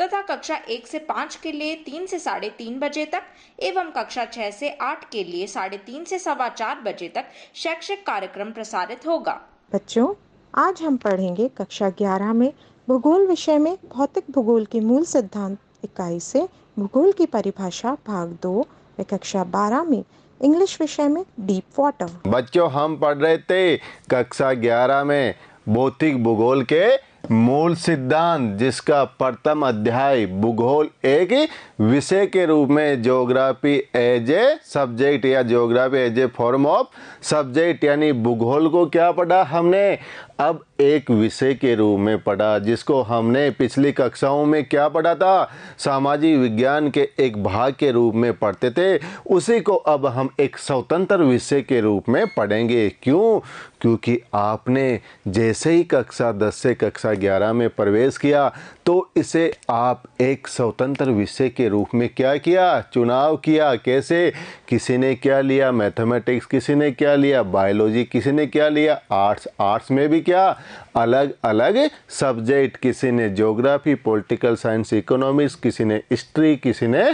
तथा कक्षा एक से पाँच के लिए तीन से साढ़े तीन बजे तक एवं कक्षा छः से आठ के लिए साढ़े तीन से सवा चार बजे तक शैक्षिक कार्यक्रम प्रसारित होगा बच्चों आज हम पढ़ेंगे कक्षा ग्यारह में भूगोल विषय में भौतिक भूगोल के मूल सिद्धांत इकाई से भूगोल की परिभाषा भाग दो व कक्षा बारह में इंग्लिश विषय में डीप वाटर बच्चों हम पढ़ रहे थे कक्षा ग्यारह में भौतिक भूगोल के मूल सिद्धांत जिसका प्रथम अध्याय भूगोल एक विषय के रूप में ज्योग्राफी एज ए सब्जेक्ट या geography as a form of subject यानी भूगोल को क्या पढ़ा हमने अब एक विषय के रूप में पढ़ा जिसको हमने पिछली कक्षाओं में क्या पढ़ा था सामाजिक विज्ञान के एक भाग के रूप में पढ़ते थे उसी को अब हम एक स्वतंत्र विषय के रूप में पढ़ेंगे क्यों क्योंकि आपने जैसे ही कक्षा दस से कक्षा ग्यारह में प्रवेश किया तो इसे आप एक स्वतंत्र विषय के रूप में क्या किया चुनाव किया कैसे किसी ने क्या लिया मैथमेटिक्स किसी ने क्या लिया बायोलॉजी किसी ने क्या लिया आर्ट्स आर्ट्स में भी क्या अलग अलग सब्जेक्ट किसी ने ज्योग्राफी पॉलिटिकल साइंस इकोनॉमिक्स किसी ने हिस्ट्री किसी ने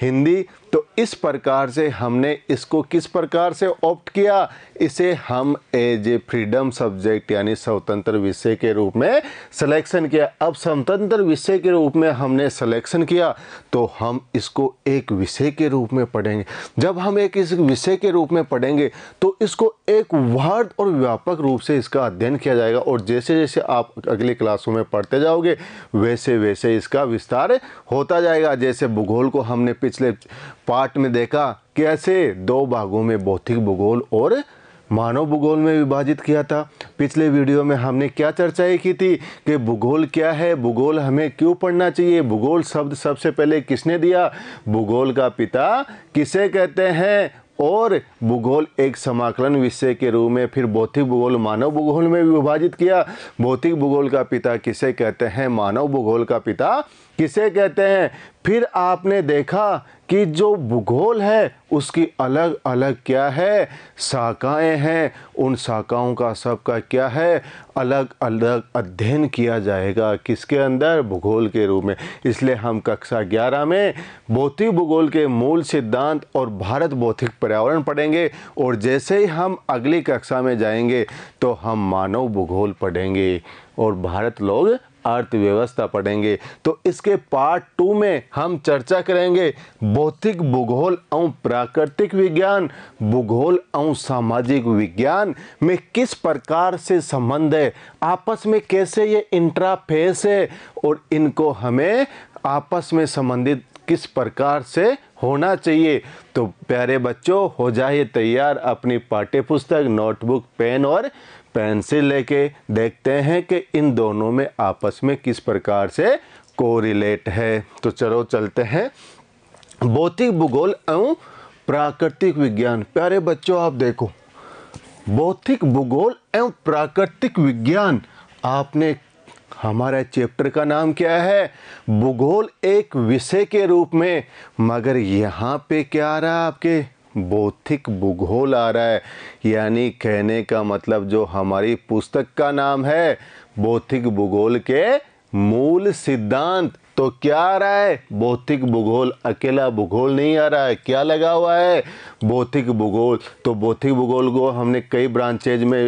हिंदी तो इस प्रकार से हमने इसको किस प्रकार से ऑप्ट किया इसे हम एज ए फ्रीडम सब्जेक्ट यानी स्वतंत्र विषय के रूप में सिलेक्शन किया अब स्वतंत्र विषय के रूप में हमने सिलेक्शन किया तो हम इसको एक विषय के रूप में पढ़ेंगे जब हम एक इस विषय के रूप में पढ़ेंगे तो इसको एक वार्ड और व्यापक रूप से इसका अध्ययन किया जाएगा और जैसे जैसे आप अगली क्लासों में पढ़ते जाओगे वैसे वैसे इसका विस्तार होता जाएगा जैसे भूगोल को हमने पिछले पार्ट में देखा कि ऐसे दो भागों में भौतिक भूगोल और मानव भूगोल में विभाजित किया था पिछले वीडियो में हमने क्या चर्चाएं की थी कि भूगोल क्या है भूगोल हमें क्यों पढ़ना चाहिए भूगोल शब्द सबसे पहले किसने दिया भूगोल का पिता किसे कहते हैं और भूगोल एक समाकलन विषय के रूप में फिर भौतिक भूगोल मानव भूगोल में विभाजित किया भौतिक भूगोल का पिता किसे कहते हैं मानव भूगोल का पिता किसे कहते हैं फिर आपने देखा कि जो भूगोल है उसकी अलग अलग क्या है शाखाएं हैं उन शाखाओं का सबका क्या है अलग अलग अध्ययन किया जाएगा किसके अंदर भूगोल के रूप में इसलिए हम कक्षा 11 में भौतिक भूगोल के मूल सिद्धांत और भारत भौतिक पर्यावरण पढ़ेंगे और जैसे ही हम अगली कक्षा में जाएंगे तो हम मानव भूगोल पढ़ेंगे और भारत लोग अर्थव्यवस्था पढ़ेंगे तो इसके पार्ट टू में हम चर्चा करेंगे भौतिक भूगोल और प्राकृतिक विज्ञान भूगोल और सामाजिक विज्ञान में किस प्रकार से संबंध है आपस में कैसे ये इंट्राफेस है और इनको हमें आपस में संबंधित किस प्रकार से होना चाहिए तो प्यारे बच्चों हो जाइए तैयार अपनी पाठ्य पुस्तक नोटबुक पेन और पेंसिल लेके देखते हैं कि इन दोनों में आपस में किस प्रकार से कोरिलेट है तो चलो चलते हैं भौतिक भूगोल एवं प्राकृतिक विज्ञान प्यारे बच्चों आप देखो भौतिक भूगोल एवं प्राकृतिक विज्ञान आपने हमारे चैप्टर का नाम क्या है भूगोल एक विषय के रूप में मगर यहाँ पे क्या आ रहा है आपके बौद्धिक भूगोल आ रहा है यानी कहने का मतलब जो हमारी पुस्तक का नाम है बौद्धिक भूगोल के मूल सिद्धांत तो क्या आ रहा है भौतिक भूगोल अकेला भूगोल नहीं आ रहा है क्या लगा हुआ है भौतिक भूगोल तो भौतिक भूगोल को हमने कई ब्रांचेज में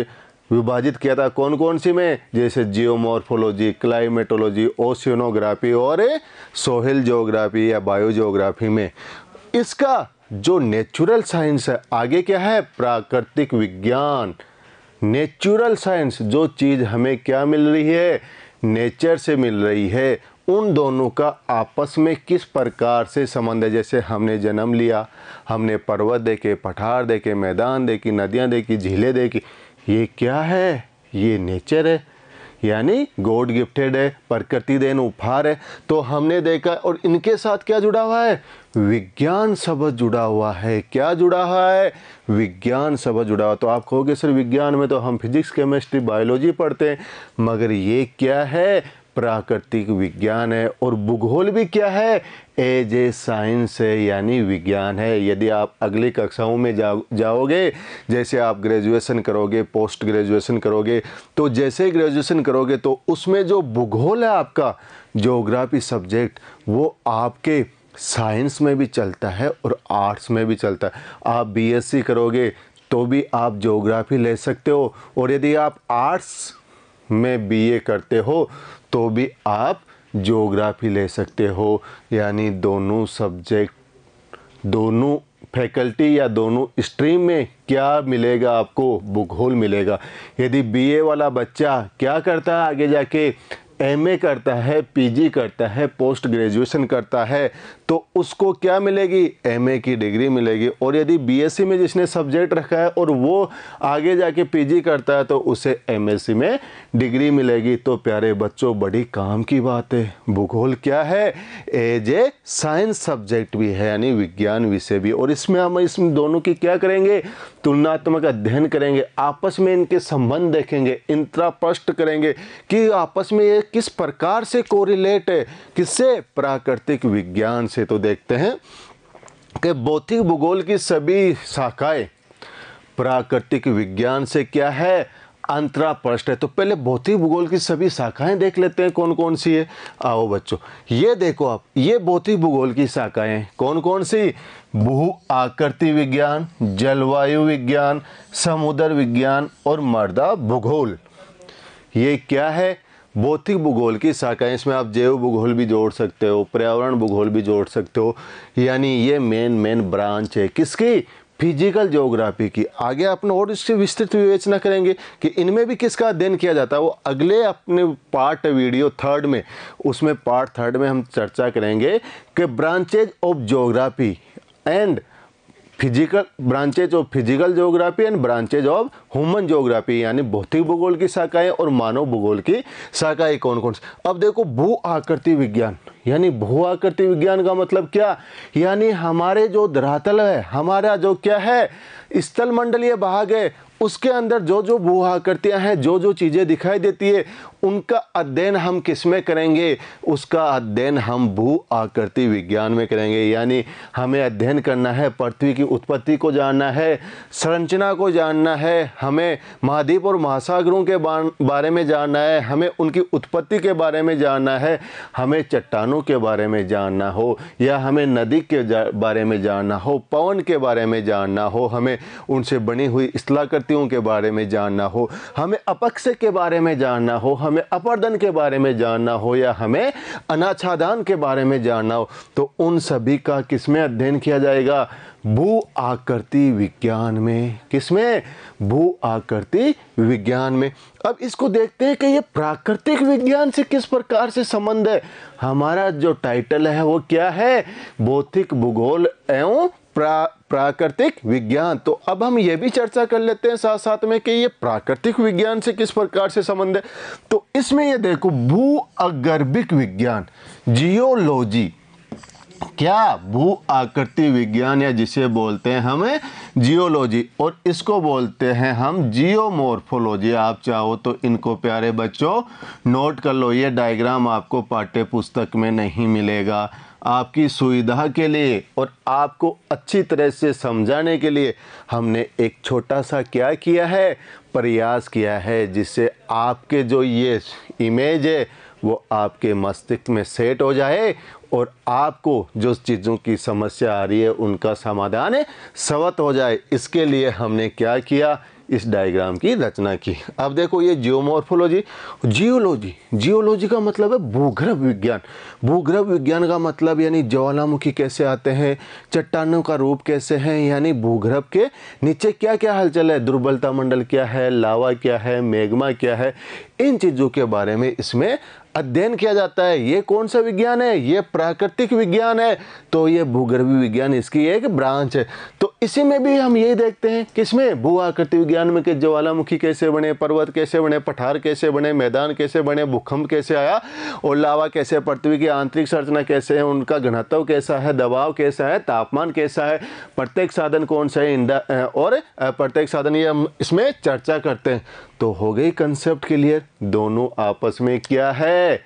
विभाजित किया था कौन कौन सी में जैसे जियोमोर्फोलॉजी क्लाइमेटोलॉजी ओशियोनोग्राफी और सोहिल जोग्राफी या बायो बायोजियोग्राफी में इसका जो नेचुरल साइंस है आगे क्या है प्राकृतिक विज्ञान नेचुरल साइंस जो चीज़ हमें क्या मिल रही है नेचर से मिल रही है उन दोनों का आपस में किस प्रकार से संबंध है जैसे हमने जन्म लिया हमने पर्वत देखे पठार देखे मैदान देखी नदियाँ देखी झीलें देखी ये क्या है ये नेचर है यानी गॉड गिफ्टेड है प्रकृति देन उपहार है तो हमने देखा और इनके साथ क्या जुड़ा हुआ है विज्ञान शब्द जुड़ा हुआ है क्या जुड़ा हुआ है विज्ञान शब्द जुड़ा हुआ तो आप कहोगे सर विज्ञान में तो हम फिजिक्स केमिस्ट्री बायोलॉजी पढ़ते हैं मगर ये क्या है प्राकृतिक विज्ञान है और भूगोल भी क्या है एज ए साइंस है यानी विज्ञान है यदि आप अगली कक्षाओं में जा जाओगे जैसे आप ग्रेजुएशन करोगे पोस्ट ग्रेजुएशन करोगे तो जैसे ग्रेजुएशन करोगे तो उसमें जो भूगोल है आपका जोग्राफी सब्जेक्ट वो आपके साइंस में भी चलता है और आर्ट्स में भी चलता है आप बीएससी करोगे तो भी आप जोग्राफ़ी ले सकते हो और यदि आप आर्ट्स में बीए करते हो तो भी आप जोग्राफ़ी ले सकते हो यानी दोनों सब्जेक्ट दोनों फैकल्टी या दोनों स्ट्रीम में क्या मिलेगा आपको होल मिलेगा यदि बीए वाला बच्चा क्या करता है आगे जाके एमए करता है पीजी करता है पोस्ट ग्रेजुएशन करता है तो उसको क्या मिलेगी एमए की डिग्री मिलेगी और यदि बीएससी में जिसने सब्जेक्ट रखा है और वो आगे जाके पीजी करता है तो उसे एमएससी में डिग्री मिलेगी तो प्यारे बच्चों बड़ी काम की बात है भूगोल क्या है एज ए साइंस सब्जेक्ट भी है यानी विज्ञान विषय भी और इसमें हम इसमें दोनों की क्या करेंगे तुलनात्मक अध्ययन करेंगे आपस में इनके संबंध देखेंगे इंत्रापष्ट करेंगे कि आपस में ये किस प्रकार से कोरिलेट है किससे प्राकृतिक विज्ञान से तो देखते हैं कि भौतिक भूगोल की सभी शाखाएं प्राकृतिक विज्ञान से क्या है अंतरापृष्ठ है तो पहले भौतिक भूगोल की सभी शाखाएं देख लेते हैं कौन कौन सी है आओ बच्चों ये देखो आप ये भौतिक भूगोल की शाखाएं कौन कौन सी भू आकृति विज्ञान जलवायु विज्ञान समुद्र विज्ञान और मर्दा भूगोल ये क्या है भौतिक भूगोल की है इसमें आप जैव भूगोल भी जोड़ सकते हो पर्यावरण भूगोल भी जोड़ सकते हो यानी ये मेन मेन ब्रांच है किसकी फिजिकल ज्योग्राफी की आगे अपने और इसकी विस्तृत विवेचना करेंगे कि इनमें भी किसका अध्ययन किया जाता है वो अगले अपने पार्ट वीडियो थर्ड में उसमें पार्ट थर्ड में हम चर्चा करेंगे कि branches of geography and physical branches of physical geography and branches of human geography यानी भौतिक भूगोल की शाखाएं और मानव भूगोल की शाखाएं कौन कौन सी अब देखो भू आकृति विज्ञान यानी भू आकृति विज्ञान का मतलब क्या यानी हमारे जो धरातल है हमारा जो क्या है स्थल मंडलीय भाग है उसके अंदर जो जो भू आकृतियाँ हैं जो जो चीज़ें दिखाई देती है उनका अध्ययन हम किस में करेंगे उसका अध्ययन हम भू आकृति विज्ञान में करेंगे यानी हमें अध्ययन करना है पृथ्वी की उत्पत्ति को जानना है संरचना को जानना है हमें महाद्वीप और महासागरों के बारे में जानना है हमें उनकी उत्पत्ति के बारे में जानना है हमें चट्टानों इंसानों के बारे में जानना हो या हमें नदी के बारे में जानना हो पवन के बारे में जानना हो हमें उनसे बनी हुई असलाकृतियों के बारे में जानना हो हमें अपक्ष के बारे में जानना हो हमें अपर्दन के बारे में जानना हो या हमें अनाछादान के बारे में जानना हो तो उन सभी का किस में अध्ययन किया जाएगा भू आकृति विज्ञान में किसमें भू आकृति विज्ञान में अब इसको देखते हैं कि ये प्राकृतिक विज्ञान से किस प्रकार से संबंध है हमारा जो टाइटल है वो क्या है भौतिक भूगोल एवं प्रा प्राकृतिक विज्ञान तो अब हम ये भी चर्चा कर लेते हैं साथ साथ में कि ये प्राकृतिक विज्ञान से किस प्रकार से संबंध है तो इसमें ये देखो भू अगर्भिक विज्ञान जियोलॉजी क्या भू आकृति विज्ञान या जिसे बोलते हैं हम जियोलॉजी और इसको बोलते हैं हम जियोमोर्फोलॉजी आप चाहो तो इनको प्यारे बच्चों नोट कर लो ये डायग्राम आपको पाठ्य पुस्तक में नहीं मिलेगा आपकी सुविधा के लिए और आपको अच्छी तरह से समझाने के लिए हमने एक छोटा सा क्या किया है प्रयास किया है जिससे आपके जो ये इमेज है वो आपके मस्तिष्क में सेट हो जाए और आपको जो चीज़ों की समस्या आ रही है उनका समाधान सवत हो जाए इसके लिए हमने क्या किया इस डायग्राम की रचना की अब देखो ये जियोमोर्फोलॉजी जियोलॉजी जियोलॉजी का मतलब है भूगर्भ विज्ञान भूगर्भ विज्ञान का मतलब यानी ज्वालामुखी कैसे आते हैं चट्टानों का रूप कैसे है यानी भूगर्भ के नीचे क्या क्या हलचल है दुर्बलता मंडल क्या है लावा क्या है मेघमा क्या है इन चीज़ों के बारे में इसमें अध्ययन किया जाता है ये कौन सा विज्ञान है ये प्राकृतिक विज्ञान है तो ये भूगर्भी विज्ञान इसकी एक ब्रांच है तो इसी में भी हम यही देखते हैं कि इसमें भू आकृति विज्ञान में कि ज्वालामुखी कैसे बने पर्वत कैसे बने पठार कैसे बने मैदान कैसे बने भूकंप कैसे आया और लावा कैसे पृथ्वी की आंतरिक संरचना कैसे है उनका घनत्व कैसा है दबाव कैसा है तापमान कैसा है प्रत्येक साधन कौन सा है और प्रत्येक साधन ये हम इसमें चर्चा करते हैं तो हो गई कंसेप्ट क्लियर दोनों आपस में क्या है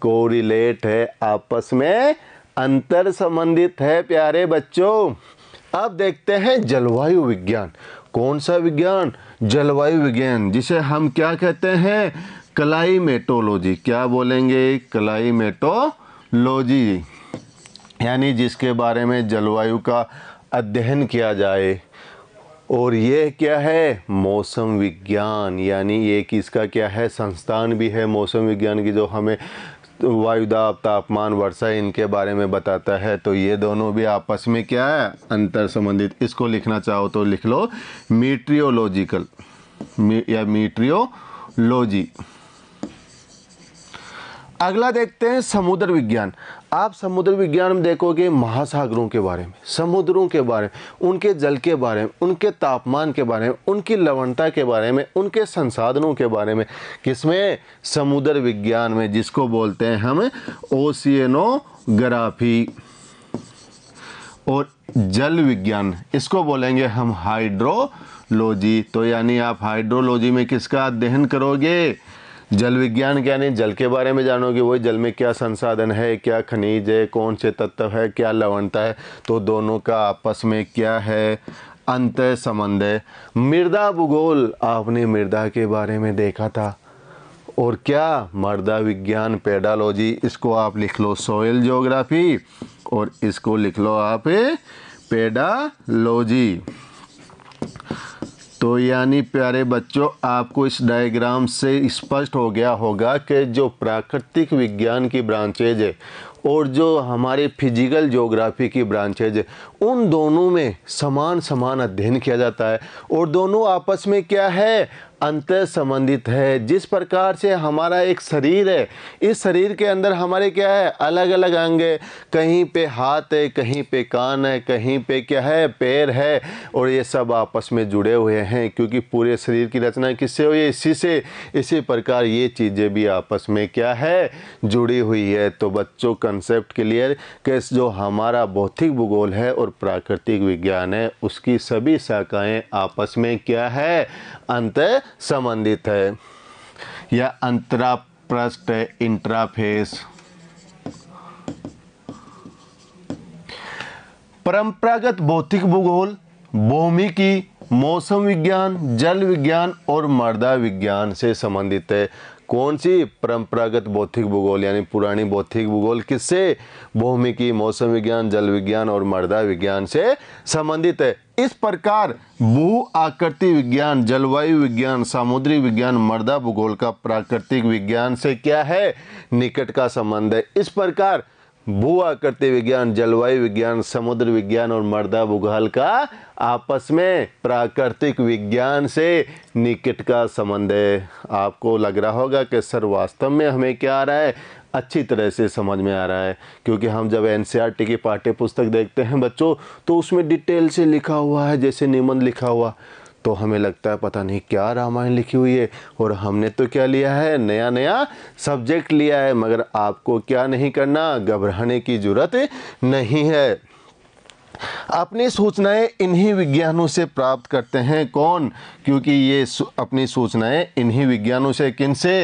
कोरिलेट है आपस में अंतर संबंधित है प्यारे बच्चों अब देखते हैं जलवायु विज्ञान कौन सा विज्ञान जलवायु विज्ञान जिसे हम क्या कहते हैं क्लाइमेटोलॉजी क्या बोलेंगे क्लाइमेटोलॉजी यानी जिसके बारे में जलवायु का अध्ययन किया जाए और यह क्या है मौसम विज्ञान यानी ये किसका इसका क्या है संस्थान भी है मौसम विज्ञान की जो हमें वायुदाब तापमान वर्षा इनके बारे में बताता है तो ये दोनों भी आपस में क्या है अंतर संबंधित इसको लिखना चाहो तो लिख लो मीट्रियोलॉजिकल मी, या मीट्रियोलॉजी अगला देखते हैं समुद्र विज्ञान आप समुद्र विज्ञान में देखोगे महासागरों के बारे में समुद्रों के बारे में उनके जल के बारे में उनके तापमान के बारे में उनकी लवणता के बारे में उनके संसाधनों के बारे में किसमें समुद्र विज्ञान में जिसको बोलते हैं हम ओसियनोग्राफी और जल विज्ञान इसको बोलेंगे हम हाइड्रोलॉजी तो यानी आप हाइड्रोलॉजी में किसका अध्ययन करोगे जल विज्ञान नहीं जल के बारे में जानोगे वही जल में क्या संसाधन है क्या खनिज है कौन से तत्व है क्या लवणता है तो दोनों का आपस में क्या है अंत संबंध है मृदा भूगोल आपने मृदा के बारे में देखा था और क्या मर्दा विज्ञान पेडालॉजी इसको आप लिख लो सोयल जोग्राफी और इसको लिख लो आप पेडालॉजी तो यानी प्यारे बच्चों आपको इस डायग्राम से स्पष्ट हो गया होगा कि जो प्राकृतिक विज्ञान की ब्रांचेज है और जो हमारे फिजिकल ज्योग्राफी की ब्रांचेज है उन दोनों में समान समान अध्ययन किया जाता है और दोनों आपस में क्या है अंत संबंधित है जिस प्रकार से हमारा एक शरीर है इस शरीर के अंदर हमारे क्या है अलग अलग अंग है कहीं पे हाथ है कहीं पे कान है कहीं पे क्या है पैर है और ये सब आपस में जुड़े हुए हैं क्योंकि पूरे शरीर की रचना किससे हुई है इसी से इसी प्रकार ये चीज़ें भी आपस में क्या है जुड़ी हुई है तो बच्चों कंसेप्ट क्लियर कि जो हमारा भौतिक भूगोल है और प्राकृतिक विज्ञान है उसकी सभी शाखाएँ आपस में क्या है अंत संबंधित है यह अंतरापृष्ठ इंट्राफेस परंपरागत भौतिक भूगोल भूमि की मौसम विज्ञान जल विज्ञान और मर्दा विज्ञान से संबंधित है कौन सी परंपरागत भौतिक भूगोल यानी पुरानी भौतिक भूगोल किससे भूमि की मौसम विज्ञान जल विज्ञान और मर्दा विज्ञान से संबंधित है इस प्रकार भू आकृति विज्ञान जलवायु विज्ञान समुद्री विज्ञान मृदा भूगोल का प्राकृतिक विज्ञान से क्या है निकट का संबंध है इस प्रकार भू आकृति विज्ञान जलवायु विज्ञान समुद्र विज्ञान और मर्दा भूगोल का आपस में प्राकृतिक विज्ञान से निकट का संबंध है आपको लग रहा होगा कि सर वास्तव में हमें क्या आ रहा है अच्छी तरह से समझ में आ रहा है क्योंकि हम जब एन e की पाठ्य पुस्तक देखते हैं बच्चों तो उसमें डिटेल से लिखा हुआ है जैसे निमन लिखा हुआ तो हमें लगता है पता नहीं क्या रामायण लिखी हुई है और हमने तो क्या लिया है नया नया सब्जेक्ट लिया है मगर आपको क्या नहीं करना घबराने की जरूरत नहीं है अपनी सूचनाएं इन्हीं विज्ञानों से प्राप्त करते हैं कौन क्योंकि ये अपनी सूचनाएं इन्हीं विज्ञानों से किन से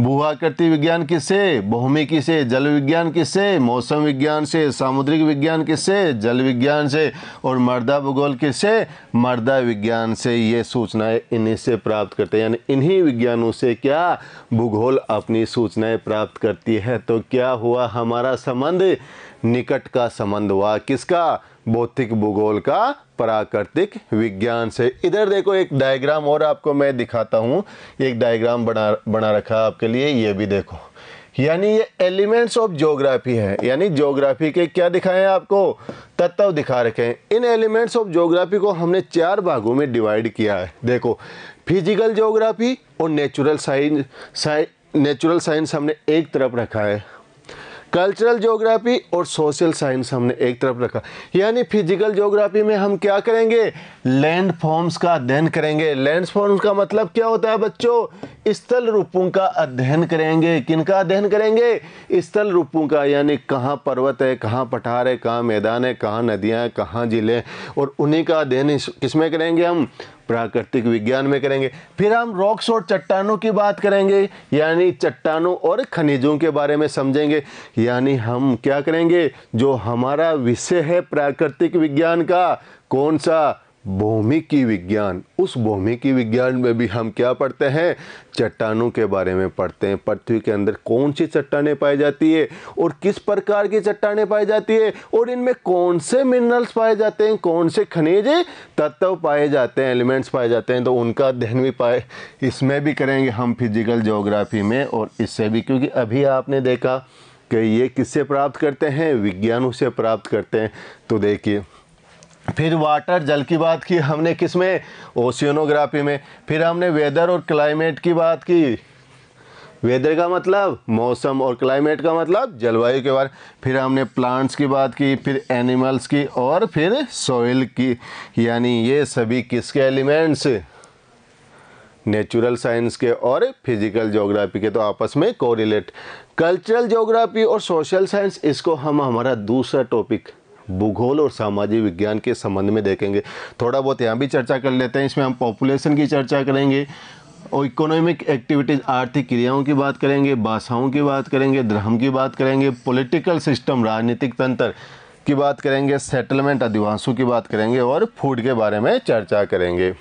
भूआकृति विज्ञान किससे भूमि से जल विज्ञान किससे मौसम विज्ञान से सामुद्रिक विज्ञान किससे जल विज्ञान से और मर्दा भूगोल किससे मर्दा विज्ञान से ये सूचनाएं इन्हीं से प्राप्त करते हैं यानी इन्हीं विज्ञानों से क्या भूगोल अपनी सूचनाएं प्राप्त करती है तो क्या हुआ हमारा संबंध निकट का संबंध हुआ किसका भौतिक भूगोल का प्राकृतिक विज्ञान से इधर देखो एक डायग्राम और आपको मैं दिखाता हूँ एक डायग्राम बना बना रखा है आपके लिए ये भी देखो यानी ये एलिमेंट्स ऑफ ज्योग्राफी है यानी ज्योग्राफी के क्या दिखाए हैं आपको तत्व दिखा रखे हैं इन एलिमेंट्स ऑफ ज्योग्राफी को हमने चार भागों में डिवाइड किया है देखो फिजिकल ज्योग्राफी और नेचुरल साइंस साइ नेचुरल साइंस हमने एक तरफ रखा है कल्चरल जोग्राफी और सोशल साइंस हमने एक तरफ रखा यानी फिजिकल जोग्राफी में हम क्या करेंगे लैंड फॉर्म्स का अध्ययन करेंगे लैंड फॉर्म्स का मतलब क्या होता है बच्चों स्थल रूपों का अध्ययन करेंगे किनका अध्ययन करेंगे स्थल रूपों का यानी कहाँ पर्वत है कहाँ पठार है कहाँ मैदान है कहाँ नदियाँ हैं कहाँ जिले और उन्हीं का अध्ययन किसमें करेंगे हम प्राकृतिक विज्ञान में करेंगे फिर हम रॉक्स और चट्टानों की बात करेंगे यानी चट्टानों और खनिजों के बारे में समझेंगे यानी हम क्या करेंगे जो हमारा विषय है प्राकृतिक विज्ञान का कौन सा की विज्ञान उस की विज्ञान में भी हम क्या पढ़ते हैं चट्टानों के बारे में पढ़ते हैं पृथ्वी के अंदर कौन सी चट्टानें पाई जाती है और किस प्रकार की चट्टानें पाई जाती है और इनमें कौन से मिनरल्स पाए जाते हैं कौन से खनिज तत्व पाए जाते हैं एलिमेंट्स पाए जाते हैं तो उनका अध्ययन भी पाए इसमें भी करेंगे हम फिजिकल जोग्राफी में और इससे भी क्योंकि अभी आपने देखा कि ये किससे प्राप्त करते हैं विज्ञान उसे प्राप्त करते हैं तो देखिए फिर वाटर जल की बात की हमने किस में ओशियनोग्राफी में फिर हमने वेदर और क्लाइमेट की बात की वेदर का मतलब मौसम और क्लाइमेट का मतलब जलवायु के बारे फिर हमने प्लांट्स की बात की फिर एनिमल्स की और फिर सॉइल की यानी ये सभी किसके एलिमेंट्स नेचुरल साइंस के और फिजिकल ज्योग्राफी के तो आपस में कोरिलेट कल्चरल ज्योग्राफी और सोशल साइंस इसको हम हमारा दूसरा टॉपिक भूगोल और सामाजिक विज्ञान के संबंध में देखेंगे थोड़ा बहुत यहाँ भी चर्चा कर लेते हैं इसमें हम पॉपुलेशन की चर्चा करेंगे और इकोनॉमिक एक्टिविटीज़ आर्थिक क्रियाओं की बात करेंगे भाषाओं की बात करेंगे धर्म की बात करेंगे पॉलिटिकल सिस्टम राजनीतिक तंत्र की बात करेंगे सेटलमेंट अधिवासों की बात करेंगे और फूड के बारे में चर्चा करेंगे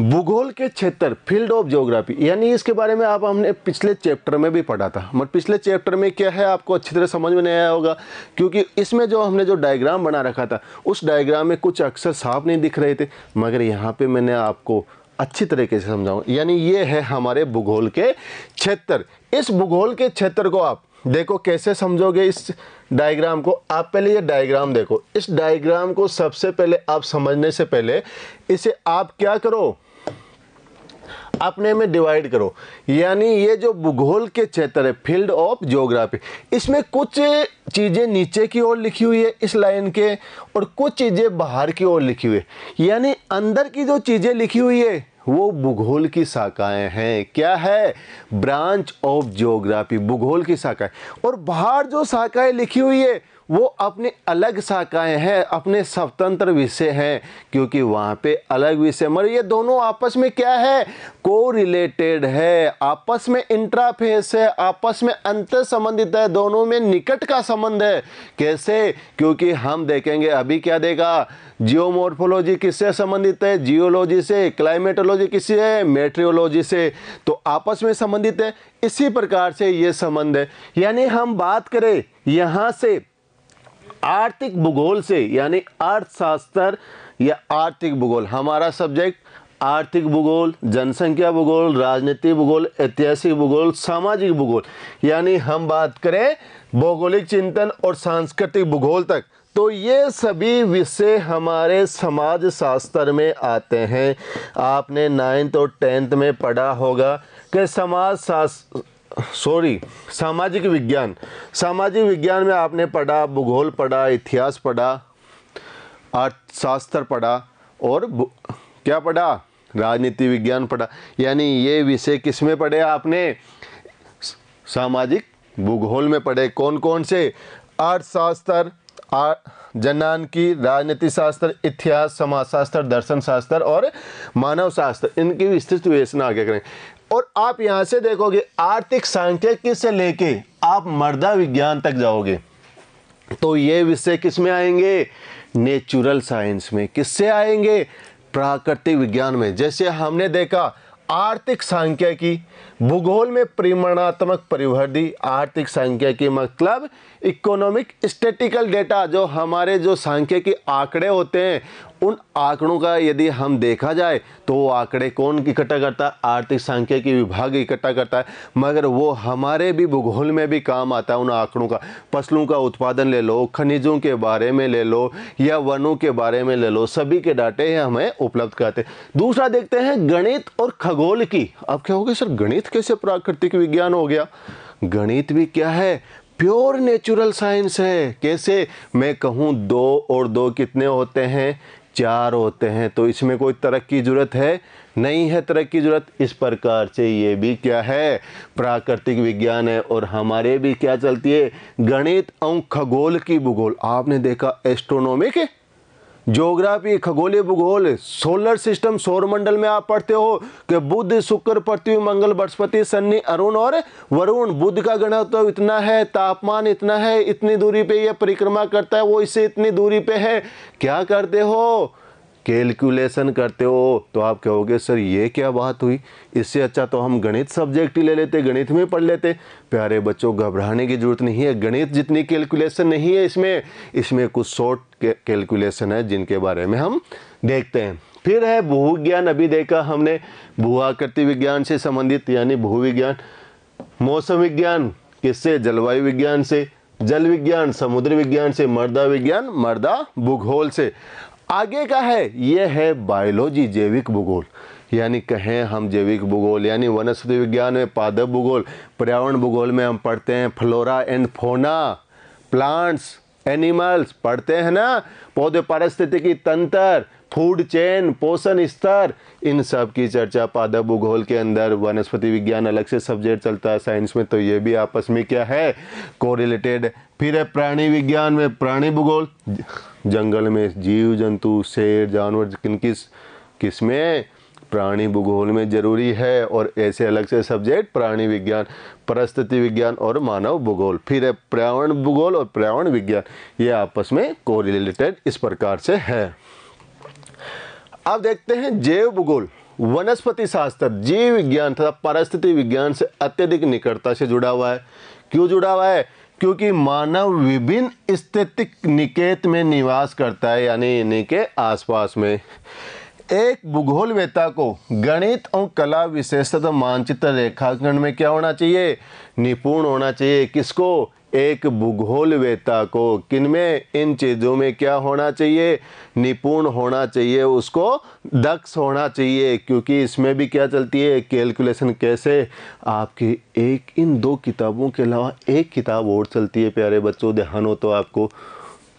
भूगोल के क्षेत्र फील्ड ऑफ ज्योग्राफी यानी इसके बारे में आप हमने पिछले चैप्टर में भी पढ़ा था मगर पिछले चैप्टर में क्या है आपको अच्छी तरह समझ में नहीं आया होगा क्योंकि इसमें जो हमने जो डायग्राम बना रखा था उस डायग्राम में कुछ अक्सर साफ नहीं दिख रहे थे मगर यहाँ पे मैंने आपको अच्छी तरीके से समझाऊँ यानी ये है हमारे भूगोल के क्षेत्र इस भूगोल के क्षेत्र को आप देखो कैसे समझोगे इस डायग्राम को आप पहले ये डायग्राम देखो इस डायग्राम को सबसे पहले आप समझने से पहले इसे आप क्या करो अपने में डिवाइड करो यानी ये जो भूगोल के क्षेत्र है फील्ड ऑफ ज्योग्राफी इसमें कुछ चीज़ें नीचे की ओर लिखी हुई है इस लाइन के और कुछ चीज़ें बाहर की ओर लिखी हुई है यानी अंदर की जो चीज़ें लिखी हुई है वो भूगोल की शाखाएं हैं क्या है ब्रांच ऑफ जियोग्राफी भूगोल की शाखाएं और बाहर जो शाखाएं लिखी हुई है वो अपने अलग शाखाएं हैं अपने स्वतंत्र विषय हैं क्योंकि वहाँ पे अलग विषय मगर ये दोनों आपस में क्या है को रिलेटेड है आपस में इंट्राफेस है आपस में अंतर संबंधित है दोनों में निकट का संबंध है कैसे क्योंकि हम देखेंगे अभी क्या देगा जियोमोर्फोलॉजी किससे संबंधित है जियोलॉजी से क्लाइमेटोलॉजी किससे है मेट्रियोलॉजी से तो आपस में संबंधित है इसी प्रकार से ये संबंध है यानी हम बात करें यहाँ से आर्थिक भूगोल से यानी अर्थशास्त्र या आर्थिक भूगोल हमारा सब्जेक्ट आर्थिक भूगोल जनसंख्या भूगोल राजनीतिक भूगोल ऐतिहासिक भूगोल सामाजिक भूगोल यानी हम बात करें भौगोलिक चिंतन और सांस्कृतिक भूगोल तक तो ये सभी विषय हमारे समाज शास्त्र में आते हैं आपने नाइन्थ और टेंथ में पढ़ा होगा कि समाज शास्त्र सॉरी सामाजिक विज्ञान सामाजिक विज्ञान में आपने पढ़ा भूगोल पढ़ा इतिहास पढ़ा अर्थशास्त्र पढ़ा और क्या पढ़ा राजनीति विज्ञान पढ़ा यानी ये विषय किस में पढ़े आपने सामाजिक भूगोल में पढ़े कौन कौन से अर्थशास्त्र जनान की राजनीति शास्त्र इतिहास समाजशास्त्र दर्शन शास्त्र और मानव शास्त्र इनकी विस्तृत विवेचना आगे करें और आप यहां से देखोगे आर्थिक सांख्यिकी से लेके आप मर्दा विज्ञान तक जाओगे तो ये विषय किस में आएंगे नेचुरल साइंस में किससे आएंगे प्राकृतिक विज्ञान में जैसे हमने देखा आर्थिक की भूगोल में परिमाणात्मक परिवर्धि आर्थिक संख्या की मतलब इकोनॉमिक स्टेटिकल डेटा जो हमारे जो के आंकड़े होते हैं उन आंकड़ों का यदि हम देखा जाए तो वो आंकड़े कौन इकट्ठा करता है आर्थिक सांख्यिकी विभाग इकट्ठा करता है मगर वो हमारे भी भूगोल में भी काम आता है उन आंकड़ों का फसलों का उत्पादन ले लो खनिजों के बारे में ले लो या वनों के बारे में ले लो सभी के डाटे हमें उपलब्ध कराते दूसरा देखते हैं गणित और खगोल की अब क्या हो गया सर गणित कैसे प्राकृतिक विज्ञान हो गया गणित भी क्या है प्योर नेचुरल साइंस है कैसे मैं कहूँ दो और दो कितने होते हैं चार होते हैं तो इसमें कोई तरक्की जरूरत है नहीं है तरक्की जरूरत इस प्रकार से ये भी क्या है प्राकृतिक विज्ञान है और हमारे भी क्या चलती है गणित और खगोल की भूगोल आपने देखा एस्ट्रोनॉमिक ज्योग्राफी खगोलीय भूगोल सोलर सिस्टम सौरमंडल में आप पढ़ते हो कि बुद्ध शुक्र पृथ्वी मंगल बृहस्पति शनि अरुण और वरुण बुद्ध का तो इतना है तापमान इतना है इतनी दूरी पे ये परिक्रमा करता है वो इससे इतनी दूरी पे है क्या करते हो कैलकुलेशन करते हो तो आप कहोगे सर ये क्या बात हुई इससे अच्छा तो हम गणित सब्जेक्ट ही ले लेते गणित में पढ़ लेते प्यारे बच्चों घबराने की जरूरत नहीं है गणित जितनी कैलकुलेशन नहीं है इसमें इसमें कुछ शॉर्ट कैलकुलेशन है जिनके बारे में हम देखते हैं फिर है भूविज्ञान अभी देखा हमने भूआकृति विज्ञान से संबंधित यानी भूविज्ञान मौसम विज्ञान किससे जलवायु विज्ञान से जल विज्ञान समुद्र विज्ञान से मर्दा विज्ञान मर्दा भूगोल से आगे का है यह है बायोलॉजी जैविक भूगोल यानी कहें हम जैविक भूगोल यानी वनस्पति विज्ञान में पादप भूगोल पर्यावरण भूगोल में हम पढ़ते हैं flora and fauna plants animals पढ़ते हैं ना पौधे पारिस्थितिकी तंत्र फूड चेन पोषण स्तर इन सब की चर्चा पादप भूगोल के अंदर वनस्पति विज्ञान अलग से सब्जेक्ट चलता है साइंस में तो ये भी आपस में क्या है कोरिलेटेड फिर है प्राणी विज्ञान में प्राणी भूगोल जंगल में जीव जंतु शेर जानवर किन किस किस में प्राणी भूगोल में जरूरी है और ऐसे अलग से सब्जेक्ट प्राणी विज्ञान परिस्थिति विज्ञान और मानव भूगोल फिर है पर्यावरण भूगोल और पर्यावरण विज्ञान ये आपस में को इस प्रकार से है अब देखते हैं जैव भूगोल वनस्पति शास्त्र जीव विज्ञान तथा परिस्थिति विज्ञान से अत्यधिक निकटता से जुड़ा हुआ है क्यों जुड़ा हुआ है क्योंकि मानव विभिन्न स्थितिक निकेत में निवास करता है यानी इन्हीं के आसपास में एक भूगोल वेता को गणित और कला विशेषता मानचित्र रेखांकन में क्या होना चाहिए निपुण होना चाहिए किसको एक भूगोल वेता को किन में इन चीज़ों में क्या होना चाहिए निपुण होना चाहिए उसको दक्ष होना चाहिए क्योंकि इसमें भी क्या चलती है कैलकुलेशन कैसे आपकी एक इन दो किताबों के अलावा एक किताब और चलती है प्यारे बच्चों ध्यान हो तो आपको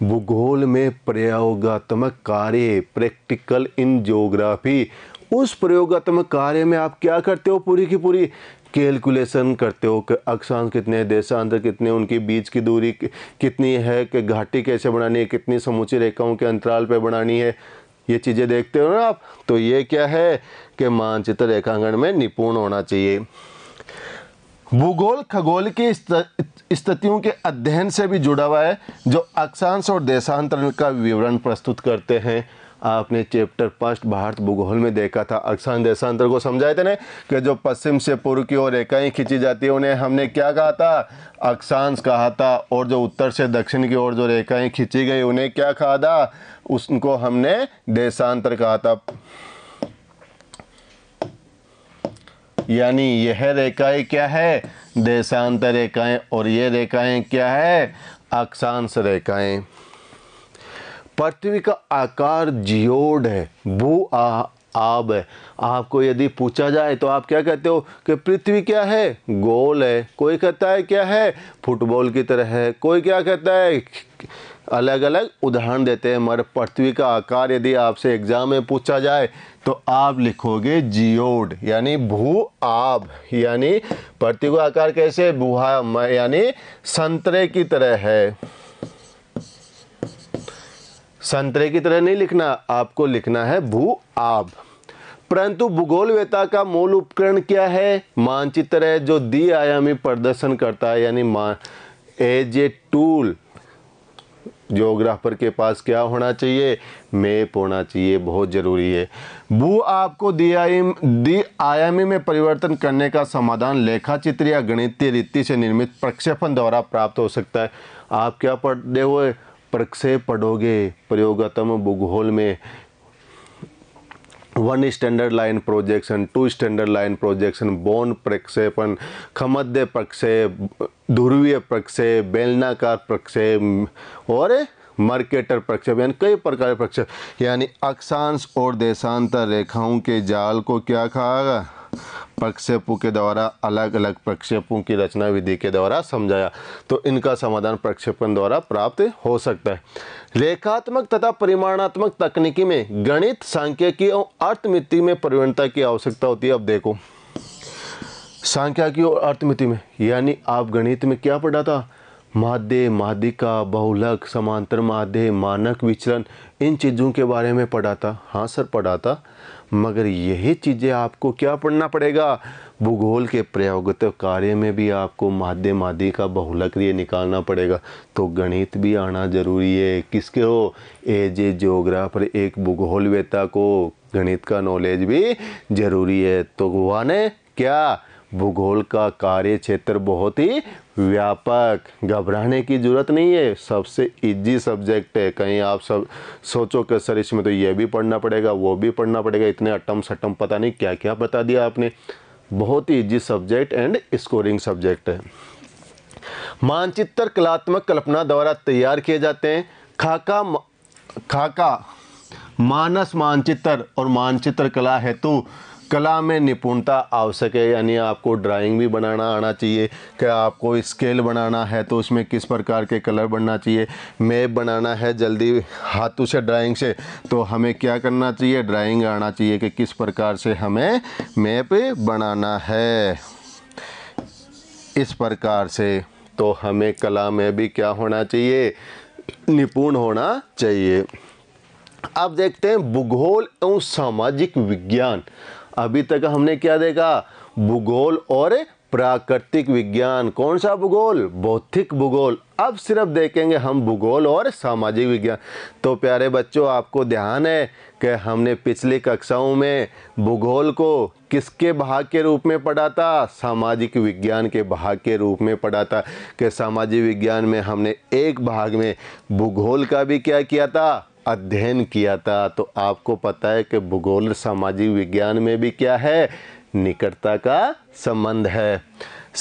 भूगोल में प्रयोगात्मक कार्य प्रैक्टिकल इन जोग्राफी उस प्रयोगात्मक कार्य में आप क्या करते हो पूरी की पूरी कैलकुलेशन करते हो कि अक्षांश कितने देशांतर कितने उनके बीच की दूरी कितनी है कि घाटी कैसे बनानी है कितनी समूची रेखाओं के अंतराल पर बनानी है ये चीज़ें देखते हो ना आप तो ये क्या है कि मानचित्र रेखांकन में निपुण होना चाहिए भूगोल खगोल की स्थितियों के अध्ययन से भी जुड़ा हुआ है जो अक्षांश और देशांतरण का विवरण प्रस्तुत करते हैं आपने चैप्टर फर्स्ट भारत भूगोल में देखा था अक्षांश देशांतर को समझाए थे ना कि जो पश्चिम से पूर्व की ओर रेखाएं खींची जाती है उन्हें हमने क्या कहा था अक्षांश कहा था और जो उत्तर से दक्षिण की ओर जो रेखाएं खींची गई उन्हें क्या कहा था उसको हमने देशांतर कहा था यानी यह रेखाएं क्या है देशांतर रेखाएं और यह रेखाएं क्या है अक्षांश रेखाएं पृथ्वी का आकार जियोड है भू आ, आब है आपको यदि पूछा जाए तो आप क्या कहते हो कि पृथ्वी क्या है गोल है कोई कहता है क्या है फुटबॉल की तरह है कोई क्या कहता है अलग अलग उदाहरण देते हैं हमारे पृथ्वी का आकार यदि आपसे एग्ज़ाम में पूछा जाए तो आप लिखोगे जियोड यानी भू आब यानी पृथ्वी का आकार कैसे भूहा यानी संतरे की तरह है संतरे की तरह नहीं लिखना आपको लिखना है भू आब परंतु भूगोलवेता का मूल उपकरण क्या है मानचित्र है जो दी आयामी प्रदर्शन करता है यानी मा एज ए टूल जोग्राफर के पास क्या होना चाहिए मेप होना चाहिए बहुत ज़रूरी है भू आपको दी आई दी आयामी में परिवर्तन करने का समाधान लेखा चित्र या गणितीय रीति से निर्मित प्रक्षेपण द्वारा प्राप्त हो सकता है आप क्या पढ़ रहे हो प्रक्षेप पढ़ोगे प्रयोगतम भूगोल में one standard line projection two standard line projection बोन प्रक्षेपण खमद्य प्रक्षेप ध्रुवीय प्रक्षेप बेलनाकार प्रक्षेप और मार्केटर प्रक्षेप यानी कई प्रकार के प्रक्षेप यानी अक्षांश और देशांतर रेखाओं के जाल को क्या कहा प्रक्षेपों के द्वारा अलग अलग प्रक्षेपों की रचना विधि के द्वारा समझाया तो इनका समाधान प्रक्षेपण द्वारा प्राप्त हो सकता है लेखात्मक तथा परिमाणात्मक तकनीकी में गणित सांख्यिकी और अर्थमिति में परिवर्णता की आवश्यकता होती है अब देखो सांख्यिकी और अर्थमिति में यानी आप गणित में क्या पढ़ा था माध्य माध्यिका बहुलक समांतर माध्य मानक विचलन इन चीज़ों के बारे में पढ़ा था हाँ सर पढ़ा था मगर यही चीज़ें आपको क्या पढ़ना पड़ेगा भूगोल के प्रयोगत कार्य में भी आपको माध्यम आदि का ये निकालना पड़ेगा तो गणित भी आना जरूरी है किसके हो एज ए जोग्राफर एक भूगोल वेता को गणित का नॉलेज भी ज़रूरी है तो वह ने क्या भूगोल का कार्य क्षेत्र बहुत ही व्यापक घबराने की ज़रूरत नहीं है सबसे इजी सब्जेक्ट है कहीं आप सब सोचो कि सर इसमें तो ये भी पढ़ना पड़ेगा वो भी पढ़ना पड़ेगा इतने अटम सटम पता नहीं क्या क्या बता दिया आपने बहुत ही easy subject and scoring subject है मानचित्र कलात्मक कल्पना द्वारा तैयार किए जाते हैं खाका खाका मानस मानचित्र और मानचित्र कला हेतु कला में निपुणता आवश्यक है यानी आपको ड्राइंग भी बनाना आना चाहिए क्या आपको स्केल बनाना है तो उसमें किस प्रकार के कलर बनना चाहिए मैप बनाना है जल्दी हाथों से ड्राइंग से तो हमें क्या करना चाहिए ड्राइंग आना चाहिए कि किस प्रकार से हमें मैप बनाना है इस प्रकार से तो हमें कला में भी क्या होना चाहिए निपुण होना चाहिए अब देखते हैं भूगोल एवं सामाजिक विज्ञान अभी तक हमने क्या देखा भूगोल और प्राकृतिक विज्ञान कौन सा भूगोल भौतिक भूगोल अब सिर्फ देखेंगे हम भूगोल और सामाजिक विज्ञान तो प्यारे बच्चों आपको ध्यान है कि हमने पिछली कक्षाओं में भूगोल को किसके भाग के रूप में पढ़ा था सामाजिक विज्ञान के भाग के रूप में पढ़ा था कि सामाजिक विज्ञान में हमने एक भाग में भूगोल का भी क्या किया था अध्ययन किया था तो आपको पता है कि भूगोल सामाजिक विज्ञान में भी क्या है निकटता का संबंध है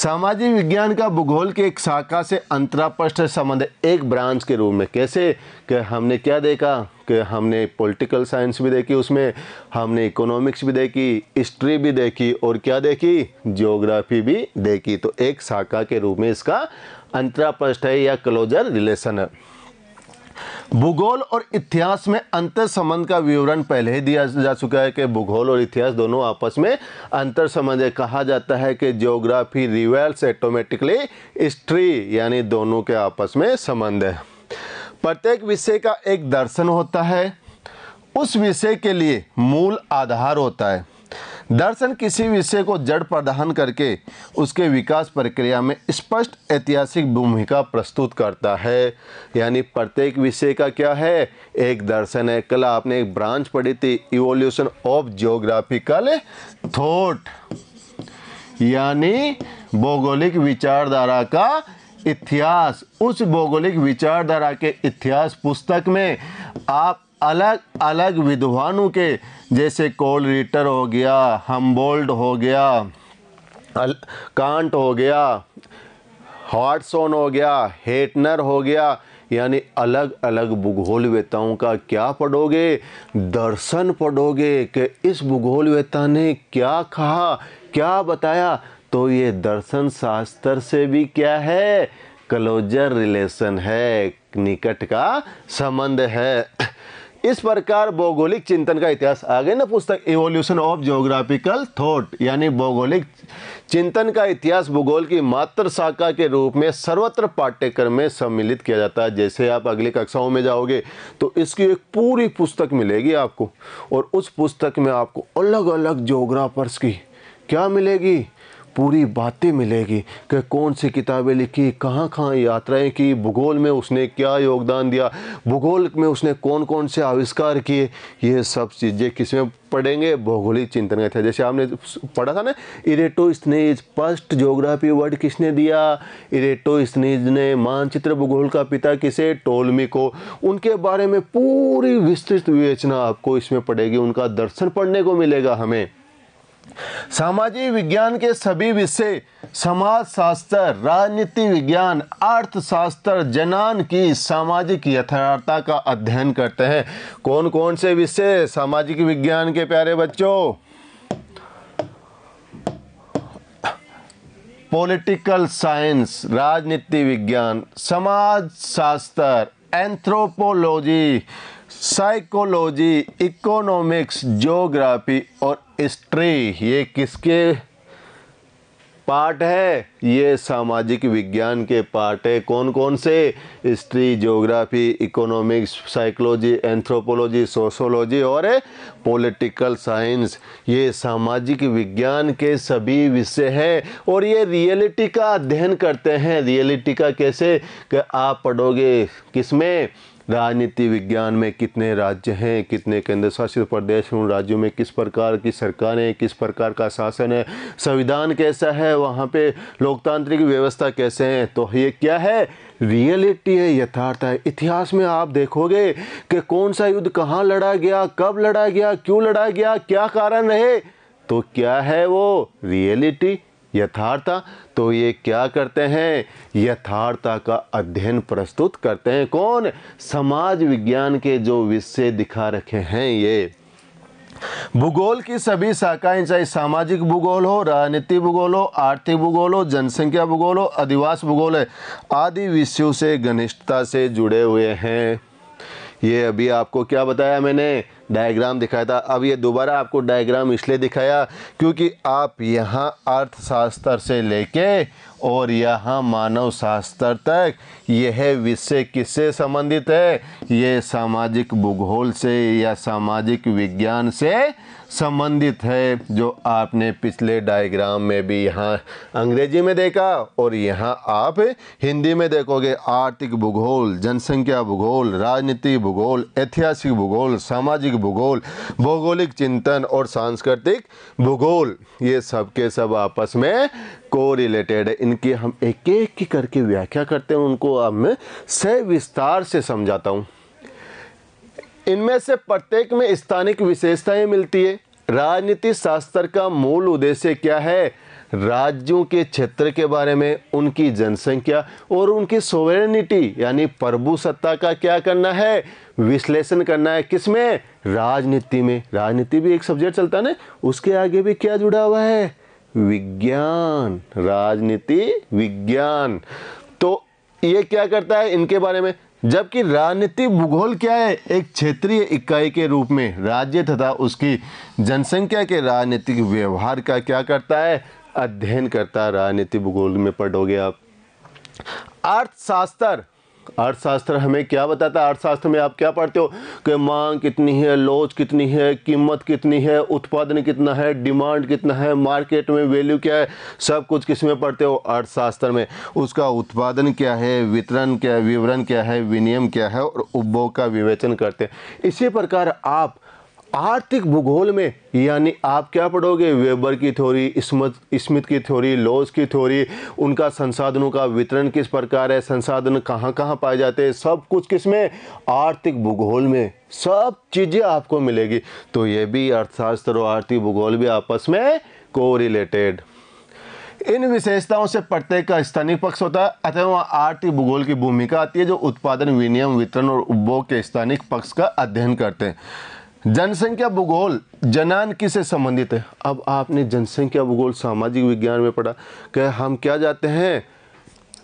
सामाजिक विज्ञान का भूगोल के एक शाखा से अंतरापृष्ठ संबंध एक ब्रांच के रूप में कैसे कि हमने क्या देखा कि हमने पॉलिटिकल साइंस भी देखी उसमें हमने इकोनॉमिक्स भी देखी हिस्ट्री भी देखी और क्या देखी ज्योग्राफी भी देखी तो एक शाखा के रूप में इसका अंतरापृष्ठ है या क्लोजर रिलेशन है भूगोल और इतिहास में अंतर संबंध का विवरण पहले ही दिया जा चुका है कि भूगोल और इतिहास दोनों आपस में अंतर संबंध है कहा जाता है कि ज्योग्राफी रिवेल्स एटोमेटिकली हिस्ट्री यानी दोनों के आपस में संबंध है प्रत्येक विषय का एक दर्शन होता है उस विषय के लिए मूल आधार होता है दर्शन किसी विषय को जड़ प्रदान करके उसके विकास प्रक्रिया में स्पष्ट ऐतिहासिक भूमिका प्रस्तुत करता है यानी प्रत्येक विषय का क्या है एक दर्शन है कल आपने एक ब्रांच पढ़ी थी इवोल्यूशन ऑफ जियोग्राफिकल थॉट यानी भौगोलिक विचारधारा का इतिहास उस भौगोलिक विचारधारा के इतिहास पुस्तक में आप अलग अलग विद्वानों के जैसे कोल रिटर हो गया हम्बोल्ड हो गया कांट हो गया हॉटसोन हो गया हेटनर हो गया यानी अलग अलग भूगोल वेताओं का क्या पढ़ोगे दर्शन पढ़ोगे कि इस भूगोल वेता ने क्या कहा क्या बताया तो ये दर्शन शास्त्र से भी क्या है क्लोजर रिलेशन है निकट का संबंध है इस प्रकार भौगोलिक चिंतन का इतिहास आ गया ना पुस्तक एवोल्यूशन ऑफ जोग्राफिकल थॉट यानी भौगोलिक चिंतन का इतिहास भूगोल की मात्र शाखा के रूप में सर्वत्र पाठ्यक्रम में सम्मिलित किया जाता है जैसे आप अगली कक्षाओं में जाओगे तो इसकी एक पूरी पुस्तक मिलेगी आपको और उस पुस्तक में आपको अलग अलग जोग्राफर्स की क्या मिलेगी पूरी बातें मिलेगी कि कौन सी किताबें लिखी कहाँ कहाँ यात्राएं की भूगोल में उसने क्या योगदान दिया भूगोल में उसने कौन कौन से आविष्कार किए ये सब चीज़ें किसमें पढ़ेंगे भौगोलिक चिंतन का था जैसे आपने पढ़ा था ना Eratosthenes first geography word किसने दिया इरेटो स्नेज ने मानचित्र भूगोल का पिता किसे टोलमी को उनके बारे में पूरी विस्तृत विवेचना आपको इसमें पड़ेगी उनका दर्शन पढ़ने को मिलेगा हमें सामाजिक विज्ञान के सभी विषय समाजशास्त्र राजनीति विज्ञान अर्थशास्त्र जनान की सामाजिक यथार्थता का अध्ययन करते हैं कौन कौन से विषय सामाजिक विज्ञान के प्यारे बच्चों पॉलिटिकल साइंस राजनीति विज्ञान समाजशास्त्र एंथ्रोपोलॉजी साइकोलॉजी इकोनॉमिक्स जोग्राफी और स्ट्री ये किसके पार्ट है ये सामाजिक विज्ञान के पार्ट है कौन कौन से history geography economics psychology anthropology sociology और पॉलिटिकल साइंस ये सामाजिक विज्ञान के सभी विषय हैं और ये रियलिटी का अध्ययन करते हैं रियलिटी का कैसे कि आप पढ़ोगे किसमें राजनीति विज्ञान में कितने राज्य हैं कितने केंद्र शासित प्रदेश उन राज्यों में किस प्रकार की सरकारें किस प्रकार का शासन है संविधान कैसा है वहाँ पे लोकतांत्रिक व्यवस्था कैसे हैं तो ये क्या है रियलिटी है यथार्थ है इतिहास में आप देखोगे कि कौन सा युद्ध कहाँ लड़ा गया कब लड़ा गया क्यों लड़ा गया क्या कारण रहे तो क्या है वो रियलिटी यथार्थता तो ये क्या करते हैं यथार्थता का अध्ययन प्रस्तुत करते हैं कौन समाज विज्ञान के जो विषय दिखा रखे हैं ये भूगोल की सभी शाखाएं चाहे सामाजिक भूगोल हो राजनीति भूगोल हो आर्थिक भूगोल हो जनसंख्या भूगोल हो अधिवास भूगोल है आदि विषयों से घनिष्ठता से जुड़े हुए हैं ये अभी आपको क्या बताया मैंने डायग्राम दिखाया था अब ये दोबारा आपको डायग्राम इसलिए दिखाया क्योंकि आप यहाँ अर्थशास्त्र से लेके और यहाँ मानव शास्त्र तक यह विषय किससे संबंधित है ये सामाजिक भूगोल से या सामाजिक विज्ञान से संबंधित है जो आपने पिछले डायग्राम में भी यहाँ अंग्रेजी में देखा और यहाँ आप हिंदी में देखोगे आर्थिक भूगोल जनसंख्या भूगोल राजनीति भूगोल ऐतिहासिक भूगोल सामाजिक भूगोल भौगोलिक चिंतन और सांस्कृतिक भूगोल ये सब के सब आपस में को रिलेटेड है इनकी हम एक एक करके व्याख्या करते हैं उनको अब मैं से विस्तार से समझाता हूँ इनमें से प्रत्येक में स्थानिक विशेषताएं मिलती है राजनीति शास्त्र का मूल उद्देश्य क्या है राज्यों के क्षेत्र के बारे में उनकी जनसंख्या और उनकी सोवेनिटी यानी प्रभु सत्ता का क्या करना है विश्लेषण करना है किसमें राजनीति में राजनीति भी एक सब्जेक्ट चलता है ना उसके आगे भी क्या जुड़ा हुआ है विज्ञान राजनीति विज्ञान तो ये क्या करता है इनके बारे में जबकि राजनीति भूगोल क्या है एक क्षेत्रीय इकाई के रूप में राज्य तथा उसकी जनसंख्या के राजनीतिक व्यवहार का क्या करता है अध्ययन करता है राजनीति भूगोल में पढ़ोगे आप अर्थशास्त्र अर्थशास्त्र हमें क्या बताता है अर्थशास्त्र में आप क्या पढ़ते हो कि मांग कितनी है लोच कितनी है कीमत कितनी है उत्पादन कितना है डिमांड कितना है मार्केट में वैल्यू क्या है सब कुछ किस में पढ़ते हो अर्थशास्त्र में उसका उत्पादन क्या है वितरण क्या है विवरण क्या है विनियम क्या है और उपभोग का विवेचन करते हैं इसी प्रकार आप आर्थिक भूगोल में यानी आप क्या पढ़ोगे वेबर की थ्योरी स्मिथ की थ्योरी लॉज की थ्योरी उनका संसाधनों का वितरण किस प्रकार है संसाधन कहाँ कहाँ पाए जाते हैं सब कुछ किस में आर्थिक भूगोल में सब चीज़ें आपको मिलेगी तो ये भी अर्थशास्त्र और आर्थिक भूगोल भी आपस में को रिलेटेड इन विशेषताओं से प्रत्येक का स्थानीय पक्ष होता है अतः वहाँ आर्थिक भूगोल की भूमिका आती है जो उत्पादन विनियम वितरण और उपभोग के स्थानिक पक्ष का अध्ययन करते हैं जनसंख्या भूगोल जनान किसे संबंधित है अब आपने जनसंख्या भूगोल सामाजिक विज्ञान में पढ़ा कि हम क्या जाते हैं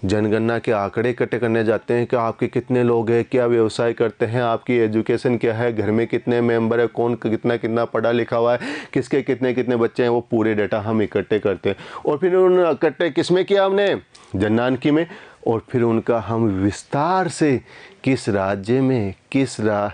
जनगणना के आंकड़े इकट्ठे करने जाते हैं कि आपके कितने लोग हैं क्या व्यवसाय करते हैं आपकी एजुकेशन क्या है घर में कितने मेंबर है कौन कितना कितना पढ़ा लिखा हुआ है किसके कितने कितने बच्चे हैं वो पूरे डाटा हम इकट्ठे करते हैं और फिर उन इकट्ठे किस में किया हमने जननानकी में और फिर उनका हम विस्तार से किस राज्य में किस रा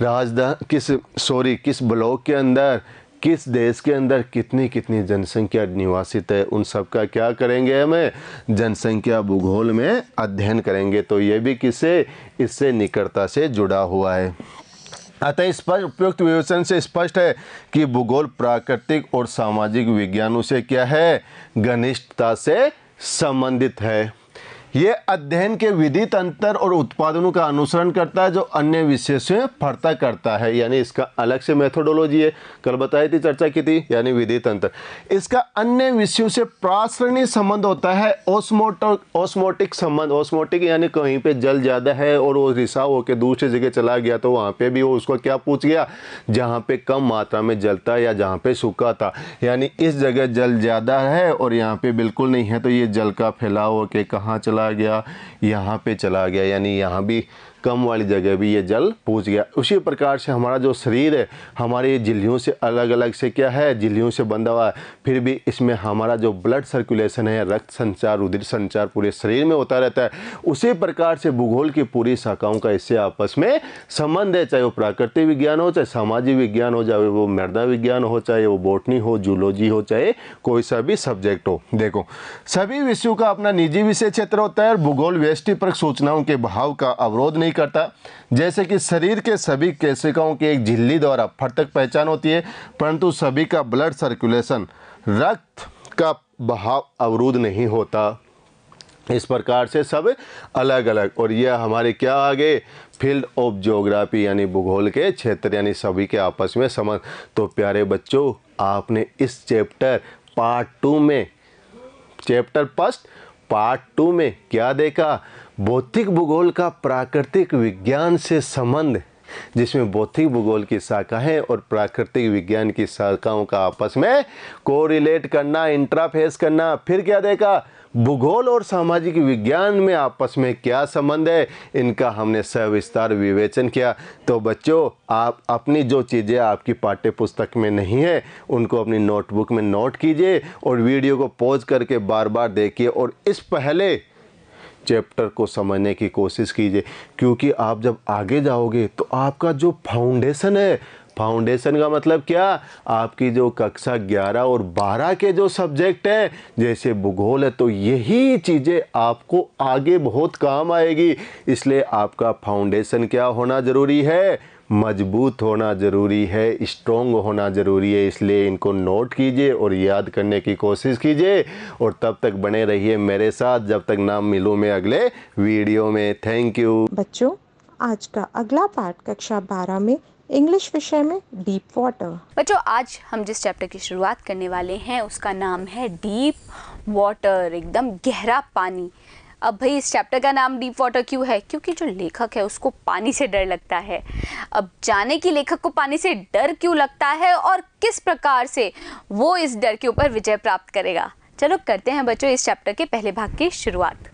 राजधान किस सॉरी किस ब्लॉक के अंदर किस देश के अंदर कितनी कितनी जनसंख्या निवासित है उन सब का क्या करेंगे हमें जनसंख्या भूगोल में अध्ययन करेंगे तो ये भी किसे इससे निकटता से जुड़ा हुआ है अतः स्पष्ट उपयुक्त विवेचन से स्पष्ट है कि भूगोल प्राकृतिक और सामाजिक विज्ञानों से क्या है घनिष्ठता से संबंधित है ये अध्ययन के विधि अंतर और उत्पादनों का अनुसरण करता है जो अन्य विषय से फर्ता करता है यानी इसका अलग से मेथोडोलॉजी है कल बताई थी चर्चा की थी यानी विधि अंतर इसका अन्य विषयों से प्राश्रणीय संबंध होता है ओस्मोटो ओस्मोटिक संबंध ओस्मोटिक यानी कहीं पे जल ज़्यादा है और वो रिसाव होकर दूसरी जगह चला गया तो वहाँ पे भी वो उसको क्या पूछ गया जहाँ पे कम मात्रा में जलता या जहाँ पे सूखा था यानी इस जगह जल ज़्यादा है और यहाँ पे बिल्कुल नहीं है तो ये जल का फैलाव होके कहाँ चला चला गया यहाँ पे चला गया यानी यहाँ भी कम वाली जगह भी ये जल पहुंच गया उसी प्रकार से हमारा जो शरीर है हमारी झिल्लियों से अलग अलग से क्या है झिल्लियों से बंधा हुआ है फिर भी इसमें हमारा जो ब्लड सर्कुलेशन है रक्त संचार रुधिर संचार पूरे शरीर में होता रहता है उसी प्रकार से भूगोल की पूरी शाखाओं का इससे आपस में संबंध है चाहे वो प्राकृतिक विज्ञान हो चाहे सामाजिक विज्ञान हो चाहे वो मृदा विज्ञान हो चाहे वो बोटनी हो जूलॉजी हो चाहे कोई सा भी सब्जेक्ट हो देखो सभी विषयों का अपना निजी विषय क्षेत्र होता है और भूगोल व्यष्टि पर सूचनाओं के भाव का अवरोध नहीं करता जैसे कि शरीर के सभी केशिकाओं की एक झिल्ली द्वारा फटक पहचान होती है परंतु सभी का ब्लड सर्कुलेशन रक्त का बहाव अवरुद्ध नहीं होता इस प्रकार से सब अलग अलग और यह हमारे क्या आ गए फील्ड ऑफ ज्योग्राफी यानी भूगोल के क्षेत्र यानी सभी के आपस में समझ तो प्यारे बच्चों आपने इस चैप्टर पार्ट टू में चैप्टर फर्स्ट पार्ट टू में क्या देखा भौतिक भूगोल का प्राकृतिक विज्ञान से संबंध जिसमें भौतिक भूगोल की शाखाएं और प्राकृतिक विज्ञान की शाखाओं का आपस में कोरिलेट करना इंट्राफेस करना फिर क्या देखा भूगोल और सामाजिक विज्ञान में आपस में क्या संबंध है इनका हमने सविस्तार विवेचन किया तो बच्चों आप अपनी जो चीज़ें आपकी पाठ्य पुस्तक में नहीं है उनको अपनी नोटबुक में नोट कीजिए और वीडियो को पॉज करके बार बार देखिए और इस पहले चैप्टर को समझने की कोशिश कीजिए क्योंकि आप जब आगे जाओगे तो आपका जो फाउंडेशन है फाउंडेशन का मतलब क्या आपकी जो कक्षा 11 और 12 के जो सब्जेक्ट हैं जैसे भूगोल है तो यही चीज़ें आपको आगे बहुत काम आएगी इसलिए आपका फाउंडेशन क्या होना ज़रूरी है मजबूत होना ज़रूरी है स्ट्रॉन्ग होना ज़रूरी है इसलिए इनको नोट कीजिए और याद करने की कोशिश कीजिए और तब तक बने रहिए मेरे साथ जब तक ना मिलूँ मैं अगले वीडियो में थैंक यू बच्चों आज का अगला पार्ट कक्षा बारह में इंग्लिश विषय में डीप वाटर बच्चों आज हम जिस चैप्टर की शुरुआत करने वाले हैं उसका नाम है डीप वाटर एकदम गहरा पानी अब भाई इस चैप्टर का नाम डीप वाटर क्यों है क्योंकि जो लेखक है उसको पानी से डर लगता है अब जाने कि लेखक को पानी से डर क्यों लगता है और किस प्रकार से वो इस डर के ऊपर विजय प्राप्त करेगा चलो करते हैं बच्चों इस चैप्टर के पहले भाग की शुरुआत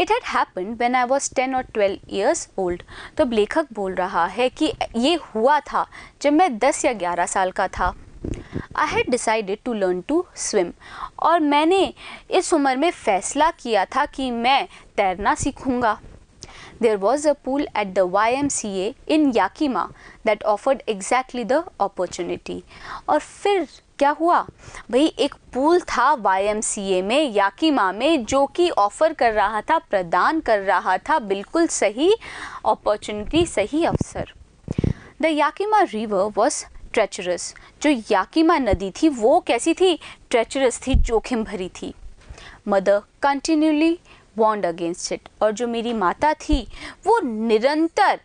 it had happen when I was ten और ट्वेल्व ईयर्स ओल्ड तो अब लेखक बोल रहा है कि ये हुआ था जब मैं दस या ग्यारह साल का था I had decided to learn to swim और मैंने इस उम्र में फ़ैसला किया था कि मैं तैरना सीखूँगा pool at the Y M C A in Yakima that offered exactly the opportunity और फिर क्या हुआ भाई एक पूल था वाई एम सी ए में याकिमा में जो कि ऑफ़र कर रहा था प्रदान कर रहा था बिल्कुल सही अपॉर्चुनिटी सही अवसर the Yakima river was treacherous जो याकिमा नदी थी वो कैसी थी ट्रेचरस थी जोखिम भरी थी mother continuously warned against it और जो मेरी माता थी वो निरंतर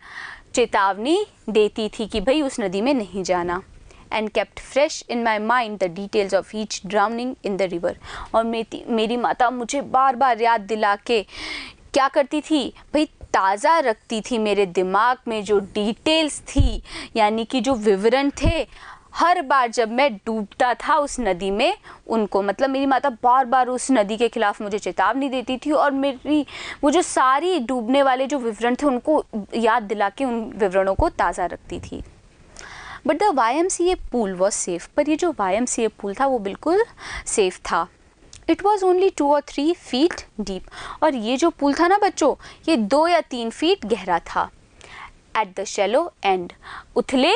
चेतावनी देती थी कि भाई उस नदी में नहीं जाना and kept fresh in my mind the details of each drowning in the river और मेरी मेरी माता मुझे बार बार याद दिला के क्या करती थी भाई ताज़ा रखती थी मेरे दिमाग में जो डिटेल्स थी यानी कि जो विवरण थे हर बार जब मैं डूबता था उस नदी में उनको मतलब मेरी माता बार बार उस नदी के खिलाफ मुझे चेतावनी देती थी और मेरी वो जो सारी डूबने वाले जो विवरण थे उनको याद दिला के उन विवरणों को ताज़ा रखती थी but the Y M C A pool was safe पर ये जो Y M C A pool था वो बिल्कुल सेफ़ था इट वॉज ओनली टू और थ्री फीट डीप और ये जो पुल था ना बच्चों ये दो या तीन फीट गहरा था एट द शेलो एंड उथले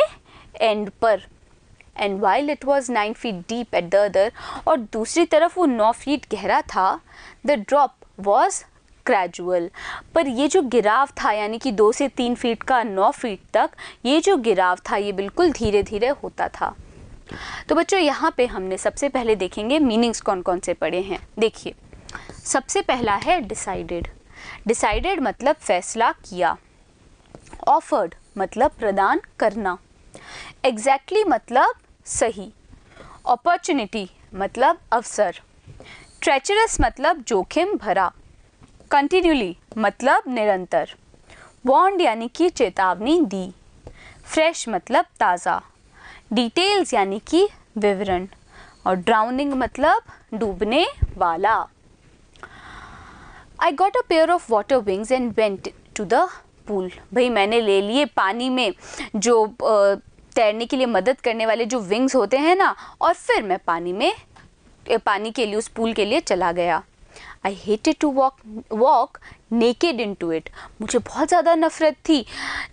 एंड पर and while it was nine feet deep at the other और दूसरी तरफ वो नौ फीट गहरा था द ड्रॉप वॉज ग्रेजुअल पर ये जो गिराव था यानी कि दो से तीन फीट का नौ फीट तक ये जो गिराव था ये बिल्कुल धीरे धीरे होता था तो बच्चों यहाँ पे हमने सबसे पहले देखेंगे मीनिंग्स कौन कौन से पड़े हैं देखिए सबसे पहला है डिसाइडेड डिसाइडेड मतलब फैसला किया ऑफर्ड मतलब प्रदान करना एग्जैक्टली exactly मतलब सही अपॉर्चुनिटी मतलब अवसर ट्रेचरस मतलब जोखिम भरा कंटिन्यूली मतलब निरंतर बॉन्ड यानी कि चेतावनी दी फ्रेश मतलब ताज़ा डिटेल्स यानी कि विवरण और ड्राउनिंग मतलब डूबने वाला I got a pair of water wings and went to the pool भाई मैंने ले लिए पानी में जो तैरने के लिए मदद करने वाले जो विंग्स होते हैं ना और फिर मैं पानी में पानी के लिए उस पूल के लिए चला गया I it to walk walk naked into it मुझे बहुत ज़्यादा नफरत थी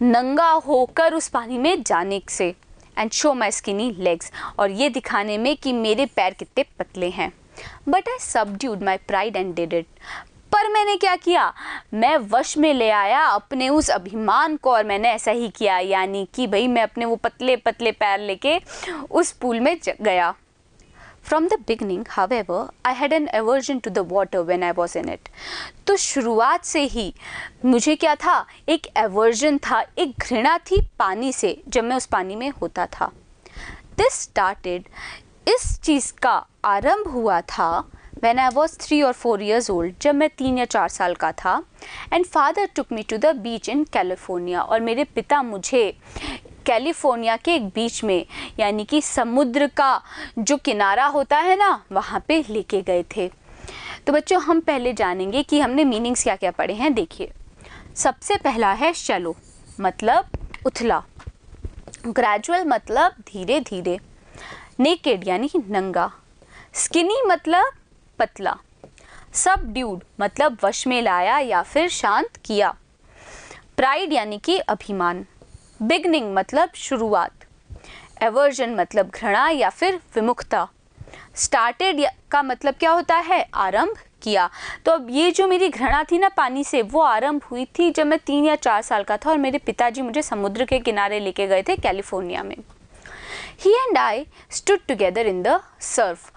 नंगा होकर उस पानी में जाने से and show my skinny legs और ये दिखाने में कि मेरे पैर कितने पतले हैं but I subdued my pride and did it पर मैंने क्या किया मैं वश में ले आया अपने उस अभिमान को और मैंने ऐसा ही किया यानी कि भाई मैं अपने वो पतले पतले पैर लेके उस पूल में गया from the beginning ever I had an aversion to the water when I was in it तो शुरुआत से ही मुझे क्या था एक एवर्जन था एक घृणा थी पानी से जब मैं उस पानी में होता था दिस स्टार्टेड इस चीज़ का आरंभ हुआ था वैन आई वॉज थ्री और फोर ईयर्स ओल्ड जब मैं तीन या चार साल का था and father took me to the beach in California और मेरे पिता मुझे कैलिफोर्निया के एक बीच में यानी कि समुद्र का जो किनारा होता है ना वहाँ पे लेके गए थे तो बच्चों हम पहले जानेंगे कि हमने मीनिंग्स क्या क्या पढ़े हैं देखिए सबसे पहला है चलो मतलब उथला ग्रेजुअल मतलब धीरे धीरे नेकेड यानी नंगा स्किनी मतलब पतला सब ड्यूड मतलब वश में लाया या फिर शांत किया प्राइड यानी कि अभिमान बिगनिंग मतलब शुरुआत एवर्जन मतलब घृणा या फिर विमुखता स्टार्टेड का मतलब क्या होता है आरंभ किया तो अब ये जो मेरी घृणा थी ना पानी से वो आरंभ हुई थी जब मैं तीन या चार साल का था और मेरे पिताजी मुझे समुद्र के किनारे लेके गए थे कैलिफोर्निया में ही and I stood together in the surf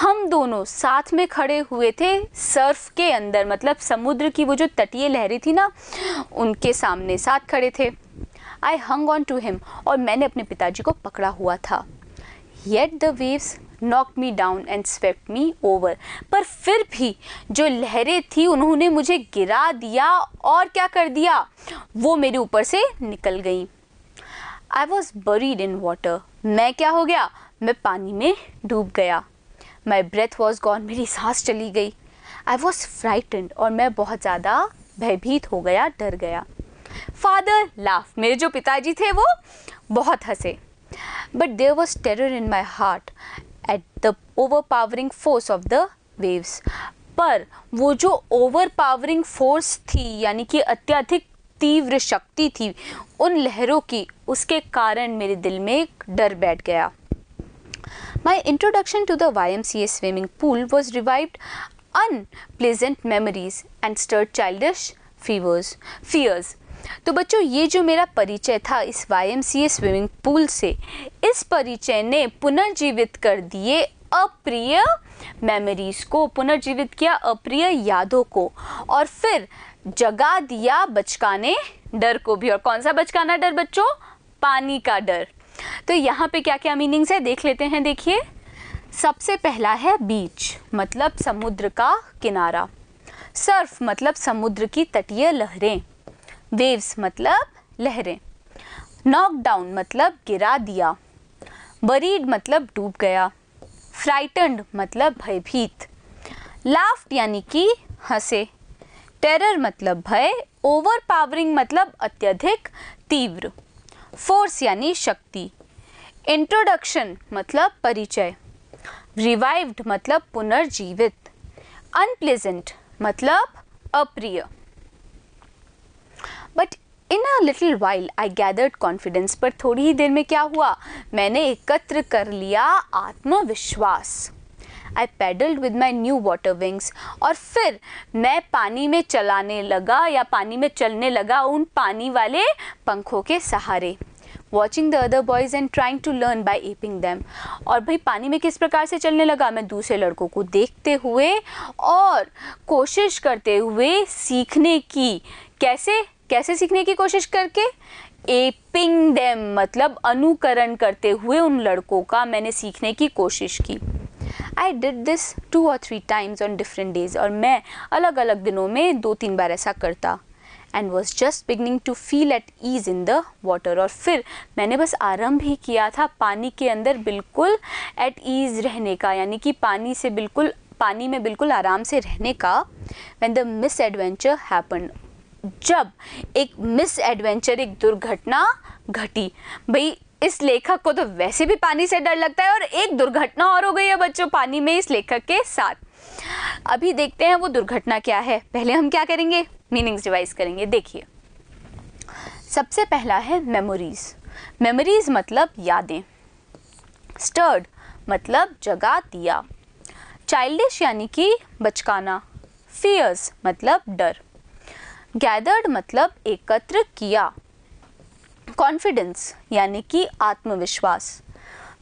हम दोनों साथ में खड़े हुए थे सर्फ के अंदर मतलब समुद्र की वो जो तटीय लहरें थी ना उनके सामने साथ खड़े थे I hung on to him और मैंने अपने पिताजी को पकड़ा हुआ था yet the waves knock me down and swept me over पर फिर भी जो लहरें थी उन्होंने मुझे गिरा दिया और क्या कर दिया वो मेरे ऊपर से निकल गई I was buried in water मैं क्या हो गया मैं पानी में डूब गया माई ब्रेथ वॉज गॉन मेरी सांस चली गई आई वॉज फ्राइटेंड और मैं बहुत ज़्यादा भयभीत हो गया डर गया फादर लाफ मेरे जो पिताजी थे वो बहुत हंसे but there was terror in my heart at the overpowering force of the waves पर वो जो ओवर पावरिंग फोर्स थी यानी कि अत्यधिक तीव्र शक्ति थी उन लहरों की उसके कारण मेरे दिल में एक डर बैठ गया my introduction to the Y M C A swimming pool was revived pleasant memories and stirred childish fevers fears तो बच्चों ये जो मेरा परिचय था इस वाई स्विमिंग पूल से इस परिचय ने पुनर्जीवित कर दिए अप्रिय मेमोरीज को पुनर्जीवित किया अप्रिय यादों को और फिर जगा दिया बचकाने डर को भी और कौन सा बचकाना डर बच्चों पानी का डर तो यहाँ पे क्या क्या मीनिंग्स है देख लेते हैं देखिए सबसे पहला है बीच मतलब समुद्र का किनारा सर्फ मतलब समुद्र की तटीय लहरें वेव्स मतलब लहरें नॉक डाउन मतलब गिरा दिया बरीड मतलब डूब गया फ्राइटेंड मतलब भयभीत लाफ्ट यानी कि हंसे टेरर मतलब भय ओवर पावरिंग मतलब अत्यधिक तीव्र फोर्स यानी शक्ति इंट्रोडक्शन मतलब परिचय रिवाइव्ड मतलब पुनर्जीवित अनप्लेजेंट मतलब अप्रिय but in a little while I gathered confidence पर थोड़ी ही देर में क्या हुआ मैंने एकत्र कर लिया आत्मविश्वास I paddled with my new water wings और फिर मैं पानी में चलाने लगा या पानी में चलने लगा उन पानी वाले पंखों के सहारे watching the other boys and trying to learn by aping them और भाई पानी में किस प्रकार से चलने लगा मैं दूसरे लड़कों को देखते हुए और कोशिश करते हुए सीखने की कैसे कैसे सीखने की कोशिश करके एपिंग डैम मतलब अनुकरण करते हुए उन लड़कों का मैंने सीखने की कोशिश की आई डिड दिस टू और three times on different days और मैं अलग अलग दिनों में दो तीन बार ऐसा करता and was just beginning to feel at ease in the water और फिर मैंने बस आरंभ ही किया था पानी के अंदर बिल्कुल एट ईज रहने का यानी कि पानी से बिल्कुल पानी में बिल्कुल आराम से रहने का when the misadventure happen जब एक मिस एडवेंचर एक दुर्घटना घटी भाई इस लेखक को तो वैसे भी पानी से डर लगता है और एक दुर्घटना और हो गई है बच्चों पानी में इस लेखक के साथ अभी देखते हैं वो दुर्घटना क्या है पहले हम क्या करेंगे मीनिंग्स डिवाइस करेंगे देखिए सबसे पहला है मेमोरीज मेमोरीज मतलब यादें स्टर्ड मतलब जगा दिया चाइल्डिश यानी कि बचकाना फियर्स मतलब डर गैदर्ड मतलब एकत्र किया कॉन्फिडेंस यानी कि आत्मविश्वास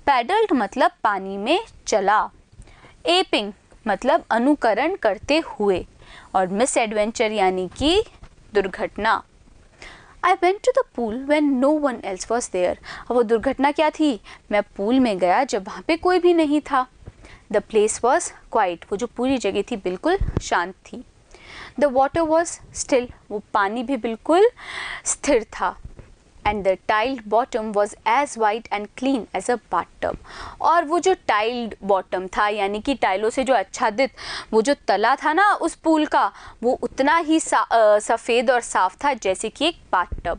पैडल्ड मतलब पानी में चला एपिंग मतलब अनुकरण करते हुए और मिस एडवेंचर यानी कि दुर्घटना I went to the pool when no one else was there वो दुर्घटना क्या थी मैं पूल में गया जब वहाँ पे कोई भी नहीं था द प्लेस वॉज क्वाइट वो जो पूरी जगह थी बिल्कुल शांत थी द वॉटर वॉज स्टिल वो पानी भी बिल्कुल स्थिर था and the tiled bottom was as white and clean as a bottom और वो जो टाइल्ड बॉटम था यानी कि टाइलों से जो आच्छादित वो जो तला था ना उस पूल का वो उतना ही सफ़ेद और साफ था जैसे कि एक bottom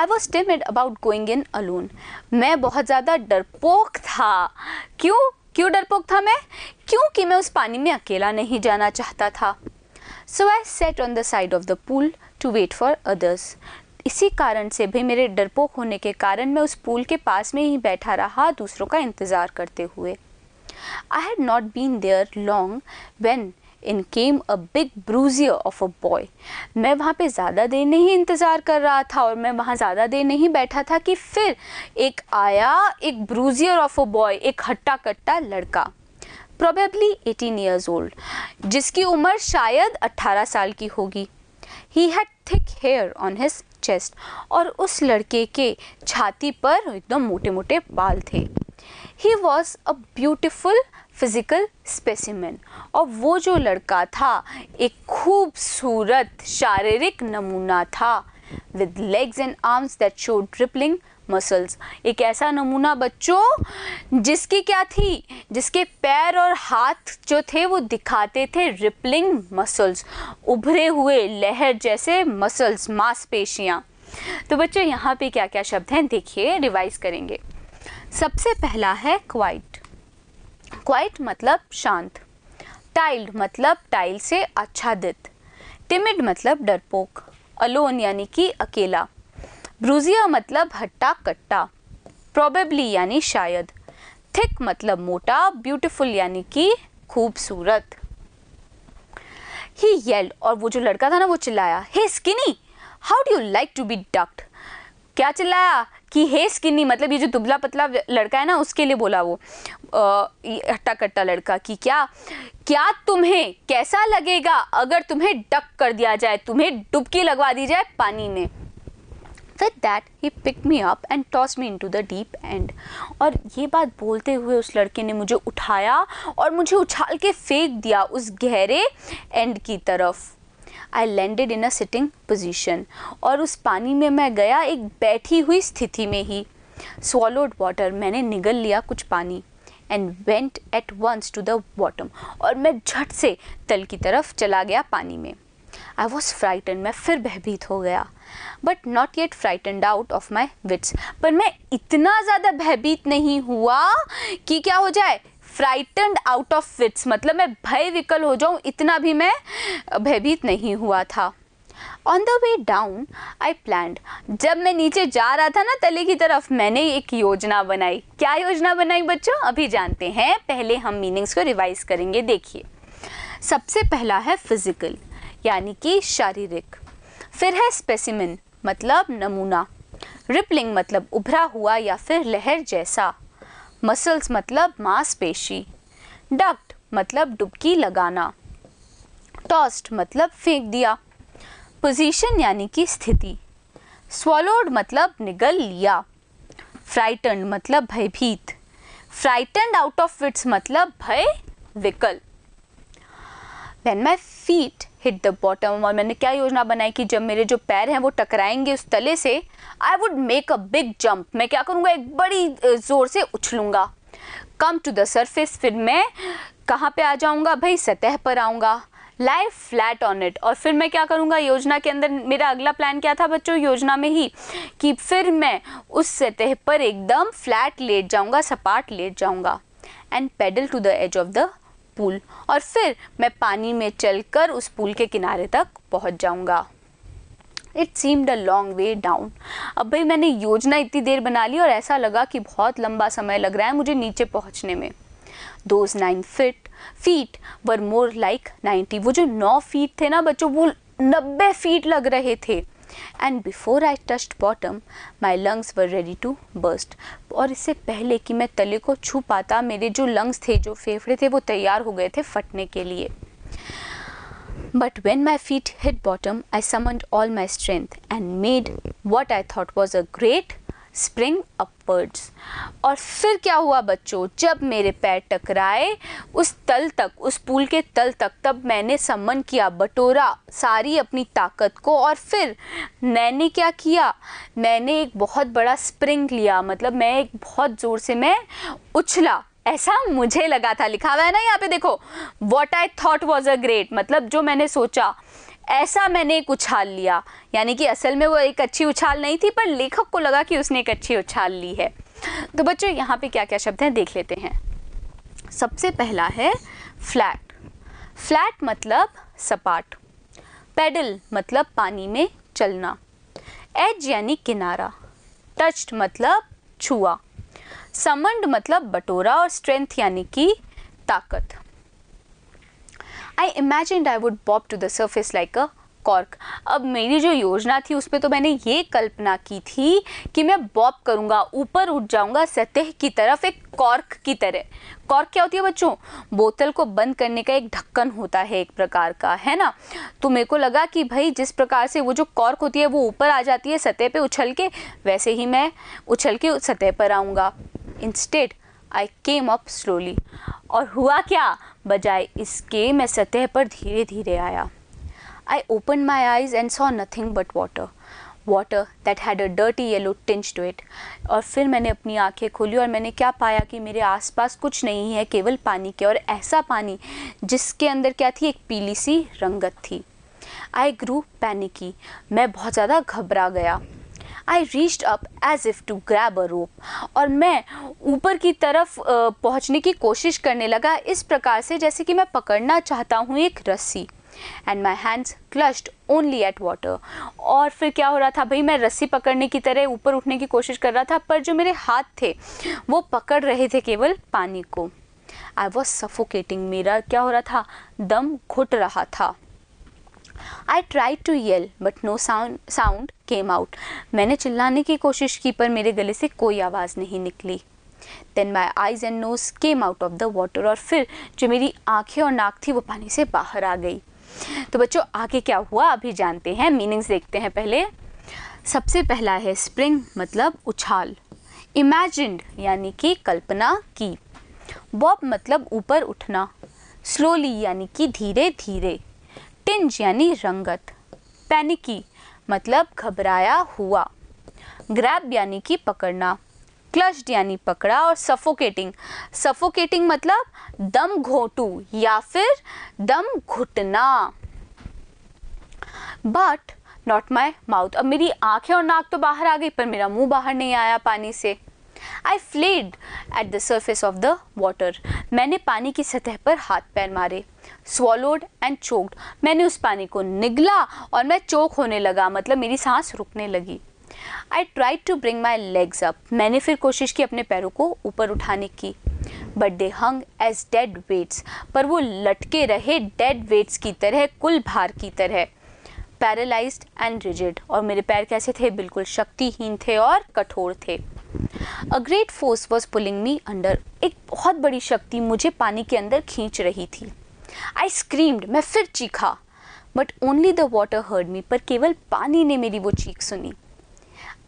I was timid about going in alone मैं बहुत ज़्यादा डरपोक था क्यों क्यों डरपोक था मैं क्योंकि मैं उस पानी में अकेला नहीं जाना चाहता था so I sat on the side of the pool to wait for others इसी कारण से भी मेरे डरपोक होने के कारण मैं उस पूल के पास में ही बैठा रहा दूसरों का इंतज़ार करते हुए I had not been there long when in came a big bruiser of a boy मैं वहाँ पे ज़्यादा देर नहीं इंतज़ार कर रहा था और मैं वहाँ ज़्यादा देर नहीं बैठा था कि फिर एक आया एक ब्रूजियर ऑफ अ बॉय एक हट्टा कट्टा लड़का प्रोबेबली एटीन ईयर्स ओल्ड जिसकी उम्र शायद अट्ठारह साल की होगी he had thick hair on his chest और उस लड़के के छाती पर एकदम मोटे मोटे बाल थे he was a beautiful physical specimen और वो जो लड़का था एक खूबसूरत शारीरिक नमूना था with legs and arms that show rippling muscles एक ऐसा नमूना बच्चों जिसकी क्या थी जिसके पैर और हाथ जो थे वो दिखाते थे रिपलिंग मसल्स उभरे हुए लहर जैसे मसल्स मांसपेशियाँ तो बच्चों यहाँ पे क्या क्या शब्द हैं देखिए रिवाइज करेंगे सबसे पहला है क्वाइट क्वाइट मतलब शांत टाइल्ड मतलब टाइल से आच्छादित टिमिड मतलब डरपोक अलोन यानी कि अकेला ब्रूजिया मतलब हट्टा कट्टा प्रोबेबली यानी शायद थिक मतलब मोटा ब्यूटिफुल यानी कि खूबसूरत ही येल्ड और वो जो लड़का था ना वो चिल्लाया hey skinny how do you like to be ducked क्या चिल्लाया कि हे स्किनी मतलब ये जो दुबला पतला लड़का है ना उसके लिए बोला वो हट्टा कट्टा लड़का कि क्या क्या तुम्हें कैसा लगेगा अगर तुम्हें डक कर दिया जाए तुम्हें डुबकी लगवा दी जाए पानी में with that he pick me up and toss me into the deep end और ये बात बोलते हुए उस लड़के ने मुझे उठाया और मुझे उछाल के फेंक दिया उस गहरे एंड की तरफ I landed in a sitting position और उस पानी में मैं गया एक बैठी हुई स्थिति में ही स्वॉलोड वाटर मैंने निगल लिया कुछ पानी and went at once to the bottom और मैं झट से तल की तरफ चला गया पानी में आई वॉज फ्राइटन मैं फिर भयभीत हो गया but not yet frightened out of my wits पर मैं इतना ज़्यादा भयभीत नहीं हुआ कि क्या हो जाए फ्राइटेंड आउट ऑफ विट्स मतलब मैं भय विकल हो जाऊँ इतना भी मैं भयभीत नहीं हुआ था on the way down I plan जब मैं नीचे जा रहा था ना तले की तरफ मैंने एक योजना बनाई क्या योजना बनाई बच्चों अभी जानते हैं पहले हम मीनिंग्स को रिवाइज करेंगे देखिए सबसे पहला है फिजिकल यानी कि शारीरिक फिर है स्पेसिमिन मतलब नमूना रिपलिंग मतलब उभरा हुआ या फिर लहर जैसा मसल्स मतलब मांसपेशी डक्ट मतलब डुबकी लगाना टॉस्ट मतलब फेंक दिया पोजीशन यानी कि स्थिति स्वॉलोड मतलब निगल लिया फ्राइटन मतलब भयभीत फ्राइटन आउट ऑफ विट्स मतलब भय विकल्प when my feet hit the bottom और मैंने क्या योजना बनाई कि जब मेरे जो पैर हैं वो टकराएंगे उस तले से I would make a big jump मैं क्या करूँगा एक बड़ी ज़ोर से उछलूँगा कम टू द सर्फेस फिर मैं कहाँ पे आ जाऊँगा भाई सतह पर आऊँगा लाइफ फ्लैट ऑन इट और फिर मैं क्या करूँगा योजना के अंदर मेरा अगला प्लान क्या था बच्चों योजना में ही कि फिर मैं उस सतह पर एकदम फ्लैट लेट जाऊँगा सपाट लेट जाऊँगा and paddle to the edge of the pool और फिर मैं पानी में चलकर उस पुल के किनारे तक पहुंच जाऊंगा it seemed a long way down अब भाई मैंने योजना इतनी देर बना ली और ऐसा लगा कि बहुत लंबा समय लग रहा है मुझे नीचे पहुंचने में those nine feet feet were more like ninety वो जो नौ फीट थे ना बच्चों वो नब्बे फीट लग रहे थे and before I touched bottom my lungs were ready to burst और इससे पहले कि मैं तले को छू पाता मेरे जो लंग्स थे जो फेफड़े थे वो तैयार हो गए थे फटने के लिए but when my feet hit bottom I summoned all my strength and made what I thought was a great spring upwards और फिर क्या हुआ बच्चों जब मेरे पैर टकराए उस तल तक उस पुल के तल तक तब मैंने सम्मन किया बटोरा सारी अपनी ताकत को और फिर मैंने क्या किया मैंने एक बहुत बड़ा स्प्रिंग लिया मतलब मैं एक बहुत ज़ोर से मैं उछला ऐसा मुझे लगा था लिखा हुआ है ना यहाँ पे देखो what I thought was a great मतलब जो मैंने सोचा ऐसा मैंने एक उछाल लिया यानी कि असल में वो एक अच्छी उछाल नहीं थी पर लेखक को लगा कि उसने एक अच्छी उछाल ली है तो बच्चों यहाँ पे क्या क्या शब्द हैं देख लेते हैं सबसे पहला है फ्लैट फ्लैट मतलब सपाट पेडल मतलब पानी में चलना एज यानी किनारा टच्ड मतलब छुआ समंड मतलब बटोरा और स्ट्रेंथ यानी कि ताकत I imagined I would pop to the surface like a cork अब मेरी जो योजना थी उस पर तो मैंने ये कल्पना की थी कि मैं बॉप करूँगा ऊपर उठ जाऊँगा सतह की तरफ एक कॉर्क की तरह कॉर्क क्या होती है बच्चों बोतल को बंद करने का एक ढक्कन होता है एक प्रकार का है ना तो मेरे को लगा कि भाई जिस प्रकार से वो जो कॉर्क होती है वो ऊपर आ जाती है सतह पे उछल के वैसे ही मैं उछल के सतह पर आऊँगा instead I came up slowly और हुआ क्या बजाय इसके मैं सतह पर धीरे धीरे आया I open my eyes and saw nothing but water water that had a dirty yellow tinge to it और फिर मैंने अपनी आंखें खोली और मैंने क्या पाया कि मेरे आसपास कुछ नहीं है केवल पानी के और ऐसा पानी जिसके अंदर क्या थी एक पीली सी रंगत थी आई ग्रू पैनिकी मैं बहुत ज़्यादा घबरा गया I reached up as if to grab a rope और मैं ऊपर की तरफ पहुंचने की कोशिश करने लगा इस प्रकार से जैसे कि मैं पकड़ना चाहता हूँ एक रस्सी and my hands clutched only at water और फिर क्या हो रहा था भाई मैं रस्सी पकड़ने की तरह ऊपर उठने की कोशिश कर रहा था पर जो मेरे हाथ थे वो पकड़ रहे थे केवल पानी को आई वॉज सफोकेटिंग मेरा क्या हो रहा था दम घुट रहा था I try to yell but no sound sound came out मैंने चिल्लाने की कोशिश की पर मेरे गले से कोई आवाज़ नहीं निकली then my eyes and nose came out of the water और फिर जो मेरी आँखें और नाक थी वो पानी से बाहर आ गई तो बच्चों आगे क्या हुआ अभी जानते हैं मीनिंग्स देखते हैं पहले सबसे पहला है स्प्रिंग मतलब उछाल इमेजिंड यानी कि कल्पना की बॉब मतलब ऊपर उठना स्लोली यानी कि धीरे धीरे टिंज यानी रंगत पैनिकी मतलब घबराया हुआ ग्रैब यानी कि पकड़ना क्लश्ड यानी पकड़ा और सफोकेटिंग सफोकेटिंग मतलब दम घोटू या फिर दम घुटना बट नॉट माई माउथ अब मेरी आंखें और नाक तो बाहर आ गई पर मेरा मुंह बाहर नहीं आया पानी से I flailed at the surface of the water मैंने पानी की सतह पर हाथ पैर मारे स्वॉलोड एंड चोक्ड मैंने उस पानी को निगला और मैं चोक होने लगा मतलब मेरी सांस रुकने लगी I try to bring my legs up मैंने फिर कोशिश की अपने पैरों को ऊपर उठाने की but they hung as dead weights पर वो लटके रहे डेड वेट्स की तरह कुल भार की तरह पैरालाइज एंड रिजिड और मेरे पैर कैसे थे बिल्कुल शक्तिहीन थे और कठोर थे a great force was pulling me under एक बहुत बड़ी शक्ति मुझे पानी के अंदर खींच रही थी आई स्क्रीम्ड मैं फिर चीखा but only the water heard me पर केवल पानी ने मेरी वो चीख सुनी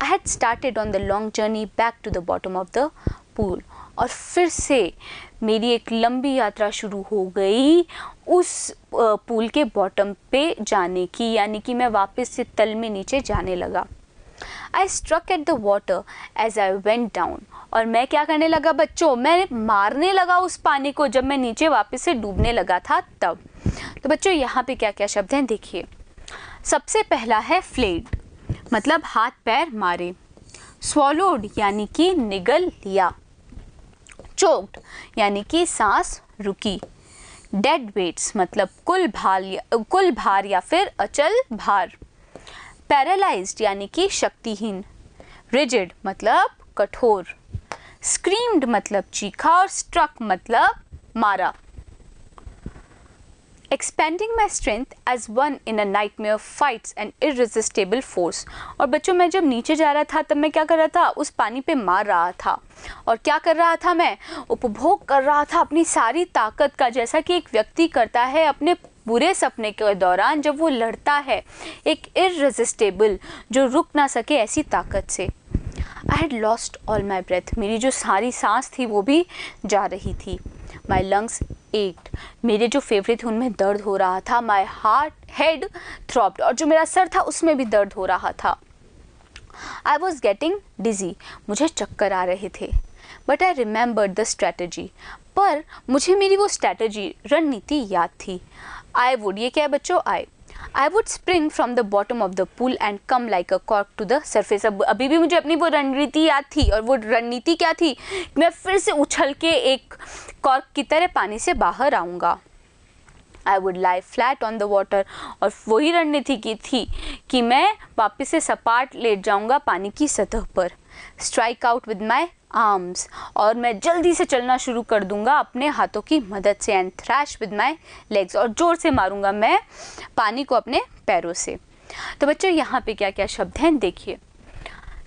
I had started on the long journey back to the bottom of the pool और फिर से मेरी एक लंबी यात्रा शुरू हो गई उस पूल के बॉटम पे जाने की यानी कि मैं वापस से तल में नीचे जाने लगा I struck at the water as I went down और मैं क्या करने लगा बच्चों मैं मारने लगा उस पानी को जब मैं नीचे वापस से डूबने लगा था तब तो बच्चों यहाँ पे क्या क्या शब्द हैं देखिए सबसे पहला है फ्लेड मतलब हाथ पैर मारे स्वलोड यानी कि निगल लिया चोक्ड यानी कि सांस रुकी डेड वेट्स मतलब कुल भार या कुल भार या फिर अचल भार पैरालाइज्ड यानी कि शक्तिहीन रिजिड मतलब कठोर स्क्रीम्ड मतलब चीखा और स्ट्रक मतलब मारा expending my strength as one in a nightmare fights and irresistible force और बच्चों मैं जब नीचे जा रहा था तब मैं क्या कर रहा था उस पानी पे मार रहा था और क्या कर रहा था मैं उपभोग कर रहा था अपनी सारी ताकत का जैसा कि एक व्यक्ति करता है अपने बुरे सपने के दौरान जब वो लड़ता है एक इरेजिस्टेबल जो रुक ना सके ऐसी ताकत से I had lost all my breath मेरी जो सारी सांस थी वो भी जा रही थी माई लंग्स एट मेरे जो फेफड़े थे उनमें दर्द हो रहा था माई हार्ट हेड थ्रॉप्ड और जो मेरा सर था उसमें भी दर्द हो रहा था आई वॉज गेटिंग डिजी मुझे चक्कर आ रहे थे but I remember the strategy पर मुझे मेरी वो स्ट्रैटेजी रणनीति याद थी आई वुड ये क्या है बच्चों I I would spring from the bottom of the pool and come like a cork to the surface अब अभी भी मुझे अपनी वो रणनीति याद थी और वो रणनीति क्या थी मैं फिर से उछल के एक कॉर्क की तरह पानी से बाहर आऊँगा I would lie flat on the water और वही रणनीति की थी कि मैं वापस से सपाट लेट जाऊँगा पानी की सतह पर strike out with my arms और मैं जल्दी से चलना शुरू कर दूंगा अपने हाथों की मदद से and thrash with my legs और ज़ोर से मारूंगा मैं पानी को अपने पैरों से तो बच्चों यहाँ पे क्या क्या शब्द हैं देखिए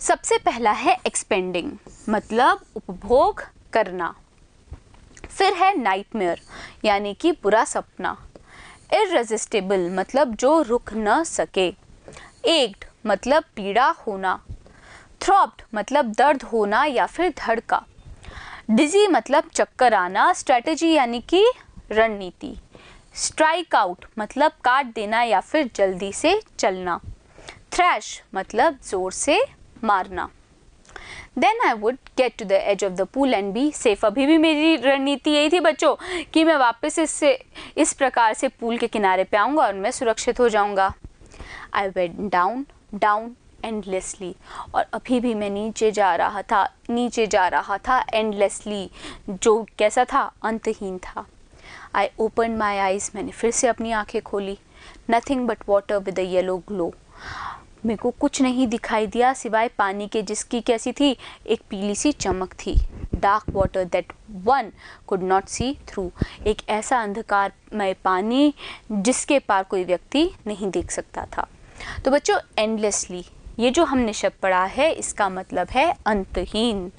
सबसे पहला है एक्सपेंडिंग मतलब उपभोग करना फिर है नाइटमेयर यानी कि बुरा सपना इरेजिस्टेबल मतलब जो रुक न सके एक्ड मतलब पीड़ा होना थ्रॉप्ड मतलब दर्द होना या फिर धड़का डिजी मतलब चक्कर आना स्ट्रैटेजी यानी कि रणनीति स्ट्राइक आउट मतलब काट देना या फिर जल्दी से चलना थ्रैश मतलब जोर से मारना then I would get to the edge of the pool and be safe अभी भी मेरी रणनीति यही थी बच्चों कि मैं वापस इससे इस प्रकार से पूल के किनारे पे आऊँगा और मैं सुरक्षित हो जाऊँगा I went down down endlessly और अभी भी मैं नीचे जा रहा था नीचे जा रहा था एंडलेसली जो कैसा था अंतहीन था आई ओपन माई आइज़ मैंने फिर से अपनी आंखें खोली nothing but water with a yellow glow मेरे को कुछ नहीं दिखाई दिया सिवाय पानी के जिसकी कैसी थी एक पीली सी चमक थी dark water that one could not see through एक ऐसा अंधकार में पानी जिसके पार कोई व्यक्ति नहीं देख सकता था तो बच्चों एंडलेसली ये जो हमने शब्द पढ़ा है इसका मतलब है अंतहीन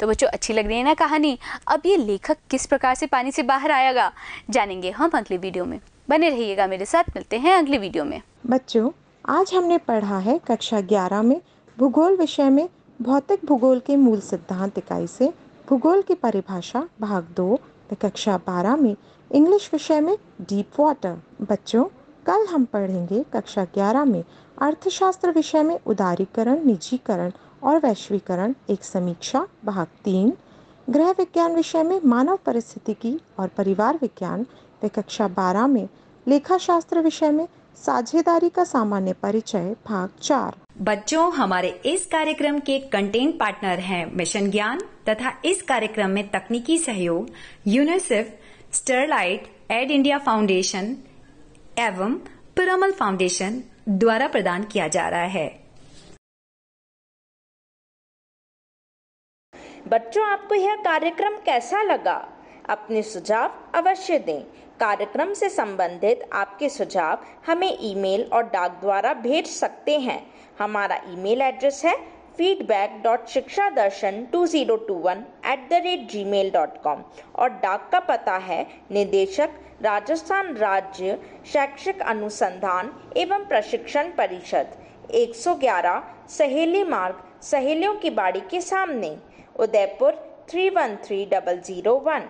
तो बच्चों अच्छी लग रही है ना कहानी अब ये लेखक किस प्रकार से पानी से बाहर आएगा जानेंगे हम अगले वीडियो में बने रहिएगा मेरे साथ मिलते हैं अगले वीडियो में बच्चों आज हमने पढ़ा है कक्षा ग्यारह में भूगोल विषय में भौतिक भूगोल के मूल सिद्धांत इकाई से भूगोल की परिभाषा भाग दो कक्षा बारह में इंग्लिश विषय में डीप वाटर बच्चों कल हम पढ़ेंगे कक्षा ग्यारह में अर्थशास्त्र विषय में उदारीकरण निजीकरण और वैश्वीकरण एक समीक्षा भाग तीन गृह विज्ञान विषय में मानव परिस्थितिकी और परिवार विज्ञान वे कक्षा बारह में लेखा शास्त्र विषय में साझेदारी का सामान्य परिचय भाग चार बच्चों हमारे इस कार्यक्रम के कंटेंट पार्टनर हैं मिशन ज्ञान तथा इस कार्यक्रम में तकनीकी सहयोग UNICEF Sterlite Ed India foundation एवं पिरामल फाउंडेशन द्वारा प्रदान किया जा रहा है बच्चों आपको यह कार्यक्रम कैसा लगा अपने सुझाव अवश्य दें कार्यक्रम से संबंधित आपके सुझाव हमें ईमेल और डाक द्वारा भेज सकते हैं हमारा ईमेल एड्रेस है feedback dot Shiksha Darshan two zero two one at the rate Gmail dot com और डाक का पता है निदेशक राजस्थान राज्य शैक्षिक अनुसंधान एवं प्रशिक्षण परिषद 111 सहेली मार्ग सहेलियों की बाड़ी के सामने Udaipur three one three double zero one